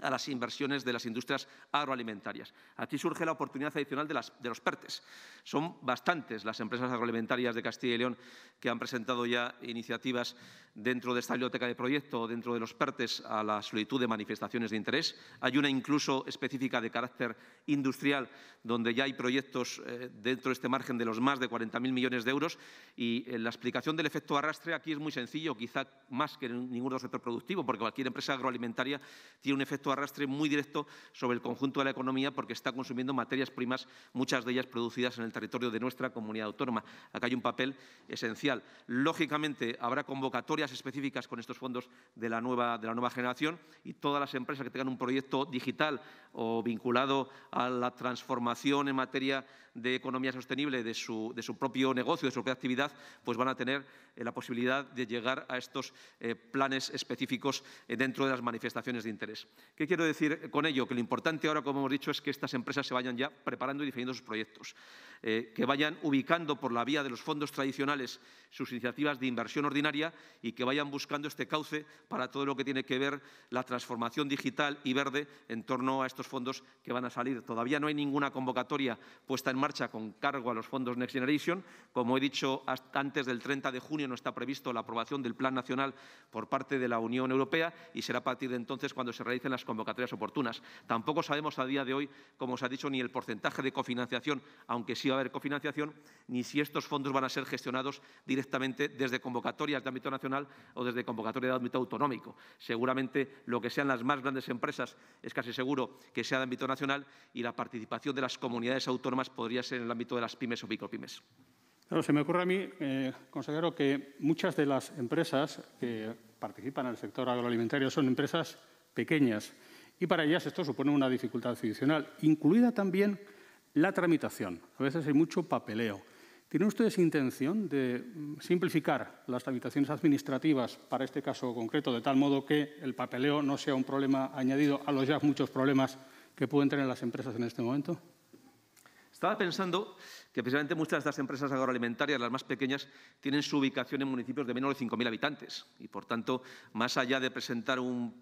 a las inversiones de las industrias agroalimentarias. Aquí surge la oportunidad adicional de, las, de, los PERTES. Son bastantes las empresas agroalimentarias de Castilla y León que han presentado ya iniciativas dentro de esta biblioteca de proyecto o dentro de los PERTES a la solicitud de manifestaciones de interés. Hay una incluso específica de carácter industrial donde ya hay proyectos eh, dentro de este margen de los más de 40.000 millones de euros y eh, la explicación del efecto arrastre aquí es muy sencillo, quizá más que en ningún otro sector productivo, porque cualquier empresa agroalimentaria tiene un efecto esto arrastre muy directo sobre el conjunto de la economía porque está consumiendo materias primas, muchas de ellas producidas en el territorio de nuestra comunidad autónoma. Acá hay un papel esencial. Lógicamente, habrá convocatorias específicas con estos fondos de la nueva, generación y todas las empresas que tengan un proyecto digital o vinculado a la transformación en materia de economía sostenible de su, de su propio negocio, de su propia actividad, pues van a tener eh, la posibilidad de llegar a estos eh, planes específicos eh, dentro de las manifestaciones de interés. ¿Qué quiero decir con ello? Que lo importante ahora, como hemos dicho, es que estas empresas se vayan ya preparando y definiendo sus proyectos, eh, que vayan ubicando por la vía de los fondos tradicionales sus iniciativas de inversión ordinaria y que vayan buscando este cauce para todo lo que tiene que ver la transformación digital y verde en torno a estos fondos que van a salir. Todavía no hay ninguna convocatoria puesta en marcha con cargo a los fondos Next Generation. Como he dicho, antes del 30 de junio no está previsto la aprobación del Plan Nacional por parte de la Unión Europea y será a partir de entonces cuando se realicen las convocatorias oportunas. Tampoco sabemos a día de hoy, como os ha dicho, ni el porcentaje de cofinanciación, aunque sí va a haber cofinanciación, ni si estos fondos van a ser gestionados directamente desde convocatorias de ámbito nacional o desde convocatorias de ámbito autonómico. Seguramente lo que sean las más grandes empresas es casi seguro que sea de ámbito nacional y la participación de las comunidades autónomas podría ser en el ámbito de las pymes o micropymes. Claro, se me ocurre a mí, eh, consejero, que muchas de las empresas que participan en el sector agroalimentario son empresas pequeñas y para ellas esto supone una dificultad adicional, incluida también la tramitación. A veces hay mucho papeleo. ¿Tienen ustedes intención de mm, simplificar las tramitaciones administrativas para este caso concreto, de tal modo que el papeleo no sea un problema añadido a los ya muchos problemas que pueden tener las empresas en este momento? Estaba pensando que precisamente muchas de estas empresas agroalimentarias, las más pequeñas, tienen su ubicación en municipios de menos de 5.000 habitantes y, por tanto, más allá de presentar un,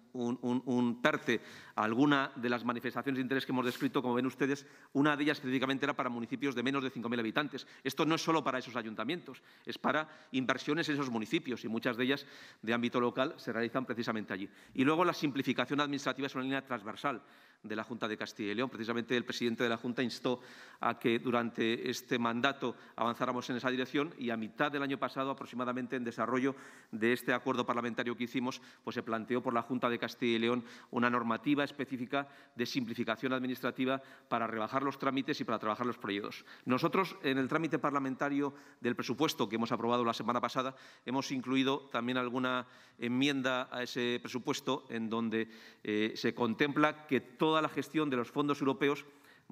perce a alguna de las manifestaciones de interés que hemos descrito, como ven ustedes, una de ellas específicamente era para municipios de menos de 5.000 habitantes. Esto no es solo para esos ayuntamientos, es para inversiones en esos municipios y muchas de ellas de ámbito local se realizan precisamente allí. Y luego la simplificación administrativa es una línea transversal de la Junta de Castilla y León. Precisamente el presidente de la Junta instó a que durante este mandato avanzáramos en esa dirección y a mitad del año pasado, aproximadamente en desarrollo de este acuerdo parlamentario que hicimos, pues se planteó por la Junta de Castilla y León una normativa específica de simplificación administrativa para rebajar los trámites y para trabajar los proyectos. Nosotros, en el trámite parlamentario del presupuesto que hemos aprobado la semana pasada, hemos incluido también alguna enmienda a ese presupuesto en donde eh, se contempla que todo toda la gestión de los fondos europeos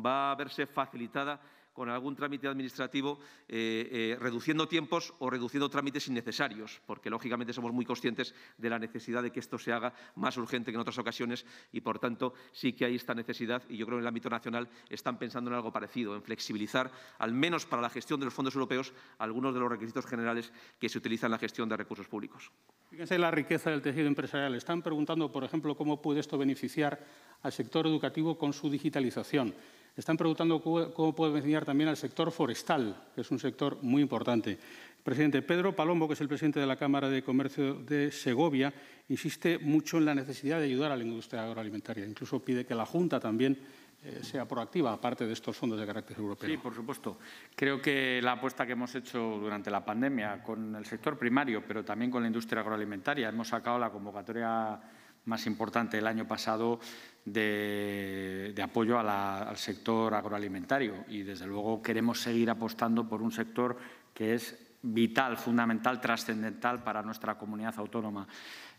va a verse facilitada con algún trámite administrativo, eh, eh, reduciendo tiempos o reduciendo trámites innecesarios, porque lógicamente somos muy conscientes de la necesidad de que esto se haga más urgente que en otras ocasiones y, por tanto, sí que hay esta necesidad y yo creo que en el ámbito nacional están pensando en algo parecido, en flexibilizar, al menos para la gestión de los fondos europeos, algunos de los requisitos generales que se utilizan en la gestión de recursos públicos. Fíjense en la riqueza del tejido empresarial. Están preguntando, por ejemplo, cómo puede esto beneficiar al sector educativo con su digitalización. Están preguntando cómo, puede enseñar también al sector forestal, que es un sector muy importante. presidente Pedro Palombo, que es el presidente de la Cámara de Comercio de Segovia, insiste mucho en la necesidad de ayudar a la industria agroalimentaria. Incluso pide que la Junta también eh, sea proactiva, aparte de estos fondos de carácter europeo. Sí, por supuesto. Creo que la apuesta que hemos hecho durante la pandemia con el sector primario, pero también con la industria agroalimentaria, hemos sacado la convocatoria más importante el año pasado de, apoyo al sector agroalimentario y desde luego queremos seguir apostando por un sector que es vital, fundamental, trascendental para nuestra comunidad autónoma.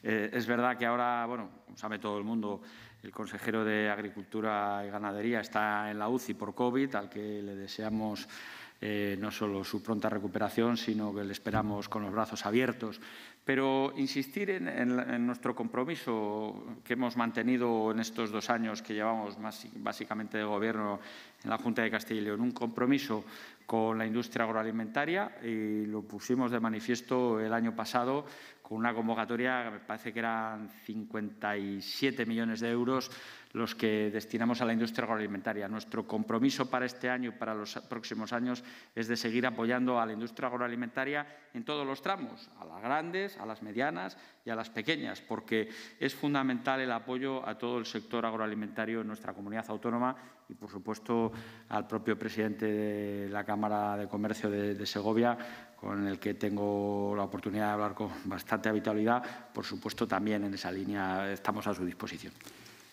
Eh, es verdad que ahora, bueno, sabe todo el mundo, el consejero de Agricultura y Ganadería está en la UCI por COVID, al que le deseamos eh, no solo su pronta recuperación, sino que le esperamos con los brazos abiertos pero insistir en, nuestro compromiso que hemos mantenido en estos dos años que llevamos básicamente de gobierno en la Junta de Castilla y León, un compromiso con la industria agroalimentaria y lo pusimos de manifiesto el año pasado con una convocatoria, me parece que eran 57 millones de euros los que destinamos a la industria agroalimentaria. Nuestro compromiso para este año y para los próximos años es de seguir apoyando a la industria agroalimentaria en todos los tramos, a las grandes, a las medianas y a las pequeñas, porque es fundamental el apoyo a todo el sector agroalimentario en nuestra comunidad autónoma y, por supuesto, al propio presidente de la Cámara de Comercio de, Segovia, con el que tengo la oportunidad de hablar con bastante habitualidad. Por supuesto, también en esa línea estamos a su disposición.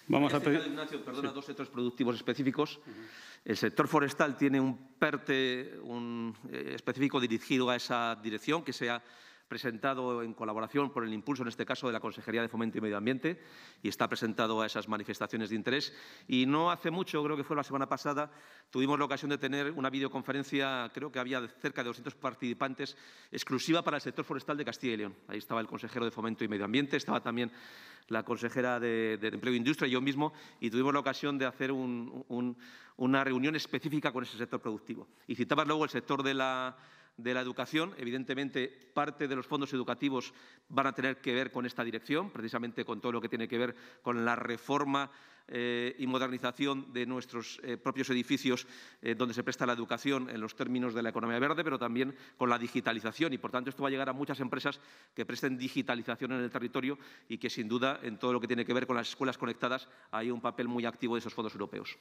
Vamos a pedir. Ignacio, perdona, dos sectores productivos específicos. El sector forestal tiene un PERTE un, eh, específico dirigido a esa dirección, que sea presentado en colaboración por el impulso, en este caso, de la Consejería de Fomento y Medio Ambiente y está presentado a esas manifestaciones de interés. Y no hace mucho, creo que fue la semana pasada, tuvimos la ocasión de tener una videoconferencia, creo que había cerca de 200 participantes, exclusiva para el sector forestal de Castilla y León. Ahí estaba el consejero de Fomento y Medio Ambiente, estaba también la consejera de, Empleo e Industria yo mismo, y tuvimos la ocasión de hacer una reunión específica con ese sector productivo. Y citaba luego el sector de la de la educación. Evidentemente, parte de los fondos educativos van a tener que ver con esta dirección, precisamente con todo lo que tiene que ver con la reforma eh, y modernización de nuestros eh, propios edificios eh, donde se presta la educación en los términos de la economía verde, pero también con la digitalización. Y, por tanto, esto va a llegar a muchas empresas que presten digitalización en el territorio y que, sin duda, en todo lo que tiene que ver con las escuelas conectadas, hay un papel muy activo de esos fondos europeos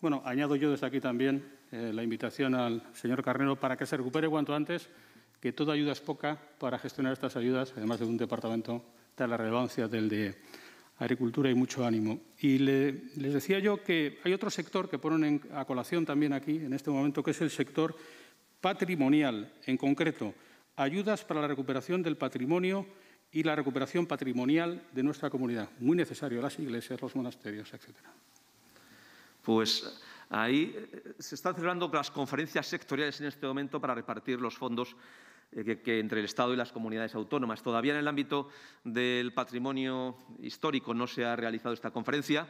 bueno, añado yo desde aquí también eh, la invitación al señor Carnero para que se recupere cuanto antes, que toda ayuda es poca para gestionar estas ayudas, además de un departamento de la relevancia del de agricultura y mucho ánimo. Y les decía yo que hay otro sector que ponen en, a colación también aquí, en este momento, que es el sector patrimonial, en concreto, ayudas para la recuperación del patrimonio y la recuperación patrimonial de nuestra comunidad, muy necesario las iglesias, los monasterios, etcétera. Pues ahí eh, se están celebrando las conferencias sectoriales en este momento para repartir los fondos eh, que, entre el Estado y las comunidades autónomas. Todavía en el ámbito del patrimonio histórico no se ha realizado esta conferencia.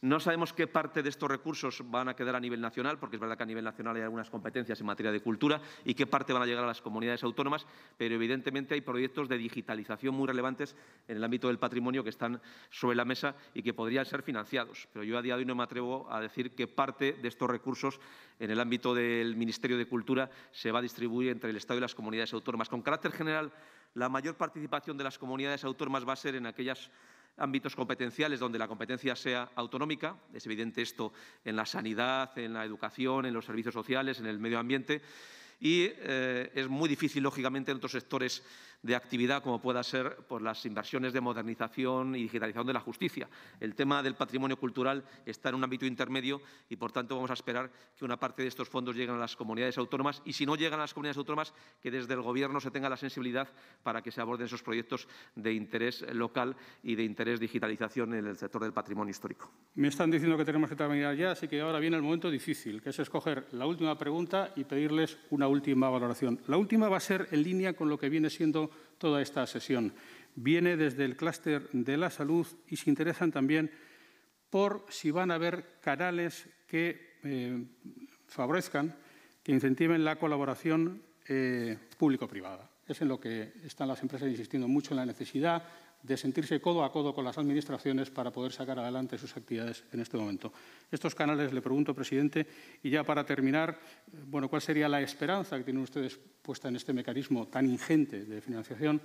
No sabemos qué parte de estos recursos van a quedar a nivel nacional, porque es verdad que a nivel nacional hay algunas competencias en materia de cultura, y qué parte van a llegar a las comunidades autónomas, pero evidentemente hay proyectos de digitalización muy relevantes en el ámbito del patrimonio que están sobre la mesa y que podrían ser financiados. Pero yo a día de hoy no me atrevo a decir qué parte de estos recursos en el ámbito del Ministerio de Cultura se va a distribuir entre el Estado y las comunidades autónomas con carácter general, la mayor participación de las comunidades autónomas va a ser en aquellos ámbitos competenciales donde la competencia sea autonómica. Es evidente esto en la sanidad, en la educación, en los servicios sociales, en el medio ambiente y eh, es muy difícil, lógicamente, en otros sectores de actividad, como pueda ser por las inversiones de modernización y digitalización de la justicia. El tema del patrimonio cultural está en un ámbito intermedio y, por tanto, vamos a esperar que una parte de estos fondos lleguen a las comunidades autónomas y, si no llegan a las comunidades autónomas, que desde el Gobierno se tenga la sensibilidad para que se aborden esos proyectos de interés local y de interés digitalización en el sector del patrimonio histórico. Me están diciendo que tenemos que terminar ya, así que ahora viene el momento difícil, que es escoger la última pregunta y pedirles una última valoración. La última va a ser en línea con lo que viene siendo toda esta sesión. Viene desde el clúster de la salud y se interesan también por si van a haber canales que eh, favorezcan, que incentiven la colaboración eh, público-privada. Es en lo que están las empresas insistiendo mucho en la necesidad de sentirse codo a codo con las administraciones para poder sacar adelante sus actividades en este momento. Estos canales, le pregunto, presidente, y ya para terminar, eh, bueno, ¿cuál sería la esperanza que tienen ustedes puesta en este mecanismo tan ingente de financiación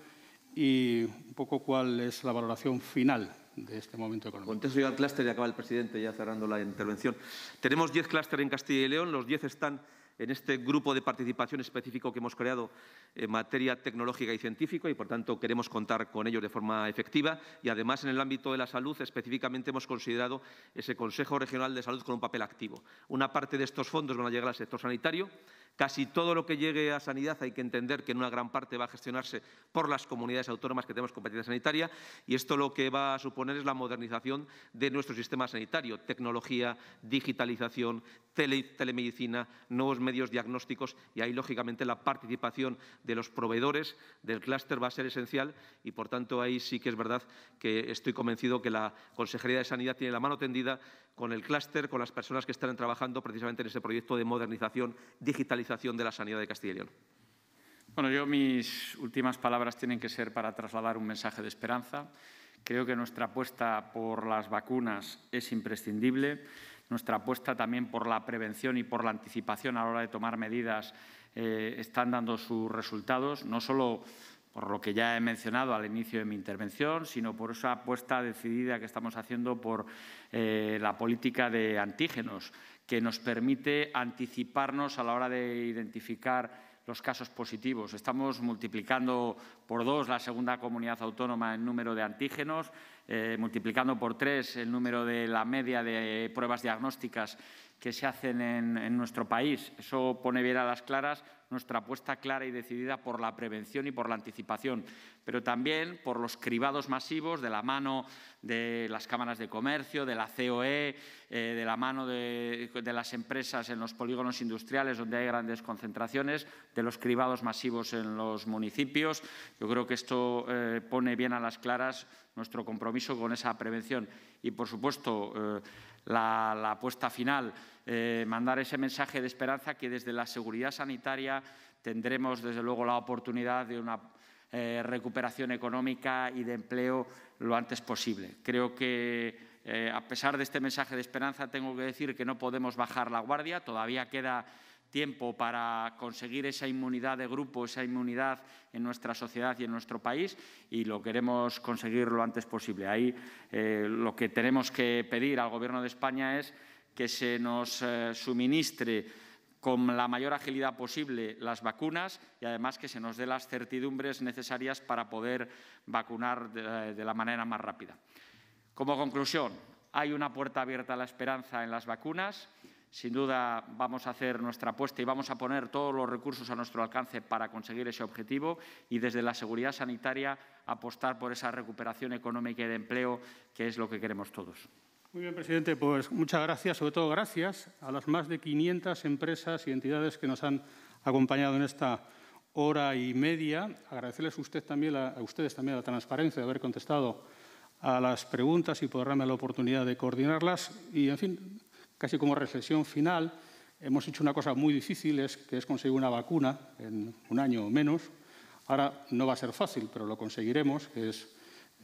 y un poco cuál es la valoración final de este momento económico. Contesto yo al clúster y acaba el presidente ya cerrando la intervención. Tenemos 10 clústeres en Castilla y León, los 10 están en este grupo de participación específico que hemos creado en materia tecnológica y científica y, por tanto, queremos contar con ellos de forma efectiva. Y, además, en el ámbito de la salud, específicamente hemos considerado ese Consejo Regional de Salud con un papel activo. Una parte de estos fondos van a llegar al sector sanitario Casi todo lo que llegue a sanidad hay que entender que en una gran parte va a gestionarse por las comunidades autónomas que tenemos competencia sanitaria y esto lo que va a suponer es la modernización de nuestro sistema sanitario, tecnología, digitalización, telemedicina, nuevos medios diagnósticos y ahí, lógicamente, la participación de los proveedores del clúster va a ser esencial y, por tanto, ahí sí que es verdad que estoy convencido que la Consejería de Sanidad tiene la mano tendida con el clúster, con las personas que están trabajando precisamente en ese proyecto de modernización, digitalización de la sanidad de Castilla y León. Bueno, yo mis últimas palabras tienen que ser para trasladar un mensaje de esperanza. Creo que nuestra apuesta por las vacunas es imprescindible. Nuestra apuesta también por la prevención y por la anticipación a la hora de tomar medidas eh, están dando sus resultados, no solo por lo que ya he mencionado al inicio de mi intervención, sino por esa apuesta decidida que estamos haciendo por eh, la política de antígenos, que nos permite anticiparnos a la hora de identificar los casos positivos. Estamos multiplicando por dos la segunda comunidad autónoma en número de antígenos, eh, multiplicando por tres el número de la media de pruebas diagnósticas que se hacen en, en nuestro país. Eso pone bien a las claras nuestra apuesta clara y decidida por la prevención y por la anticipación, pero también por los cribados masivos de la mano de las cámaras de comercio, de la COE, eh, de la mano de, las empresas en los polígonos industriales donde hay grandes concentraciones, de los cribados masivos en los municipios. Yo creo que esto eh, pone bien a las claras nuestro compromiso con esa prevención. Y, por supuesto, eh, la, apuesta final, eh, mandar ese mensaje de esperanza que desde la seguridad sanitaria tendremos desde luego la oportunidad de una eh, recuperación económica y de empleo lo antes posible. Creo que eh, a pesar de este mensaje de esperanza tengo que decir que no podemos bajar la guardia, todavía queda tiempo para conseguir esa inmunidad de grupo, esa inmunidad en nuestra sociedad y en nuestro país y lo queremos conseguir lo antes posible. Ahí eh, lo que tenemos que pedir al Gobierno de España es que se nos eh, suministre con la mayor agilidad posible las vacunas y además que se nos dé las certidumbres necesarias para poder vacunar de eh, la manera más rápida. Como conclusión, hay una puerta abierta a la esperanza en las vacunas. Sin duda vamos a hacer nuestra apuesta y vamos a poner todos los recursos a nuestro alcance para conseguir ese objetivo y desde la seguridad sanitaria apostar por esa recuperación económica y de empleo que es lo que queremos todos. Muy bien, presidente. Pues muchas gracias, sobre todo gracias a las más de 500 empresas y entidades que nos han acompañado en esta hora y media. Agradecerles a, usted también a ustedes también la transparencia de haber contestado a las preguntas y por darme la oportunidad de coordinarlas. Y, en fin, casi como reflexión final, hemos hecho una cosa muy difícil, es que es conseguir una vacuna en un año o menos. Ahora no va a ser fácil, pero lo conseguiremos, que es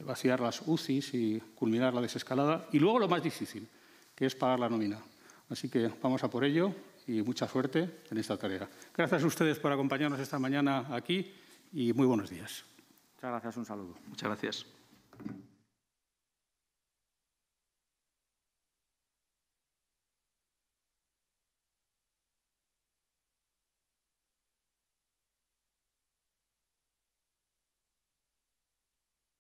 vaciar las UCIs y culminar la desescalada. Y luego lo más difícil, que es pagar la nómina. Así que vamos a por ello y mucha suerte en esta tarea. Gracias a ustedes por acompañarnos esta mañana aquí y muy buenos días. Muchas gracias, un saludo. Muchas gracias.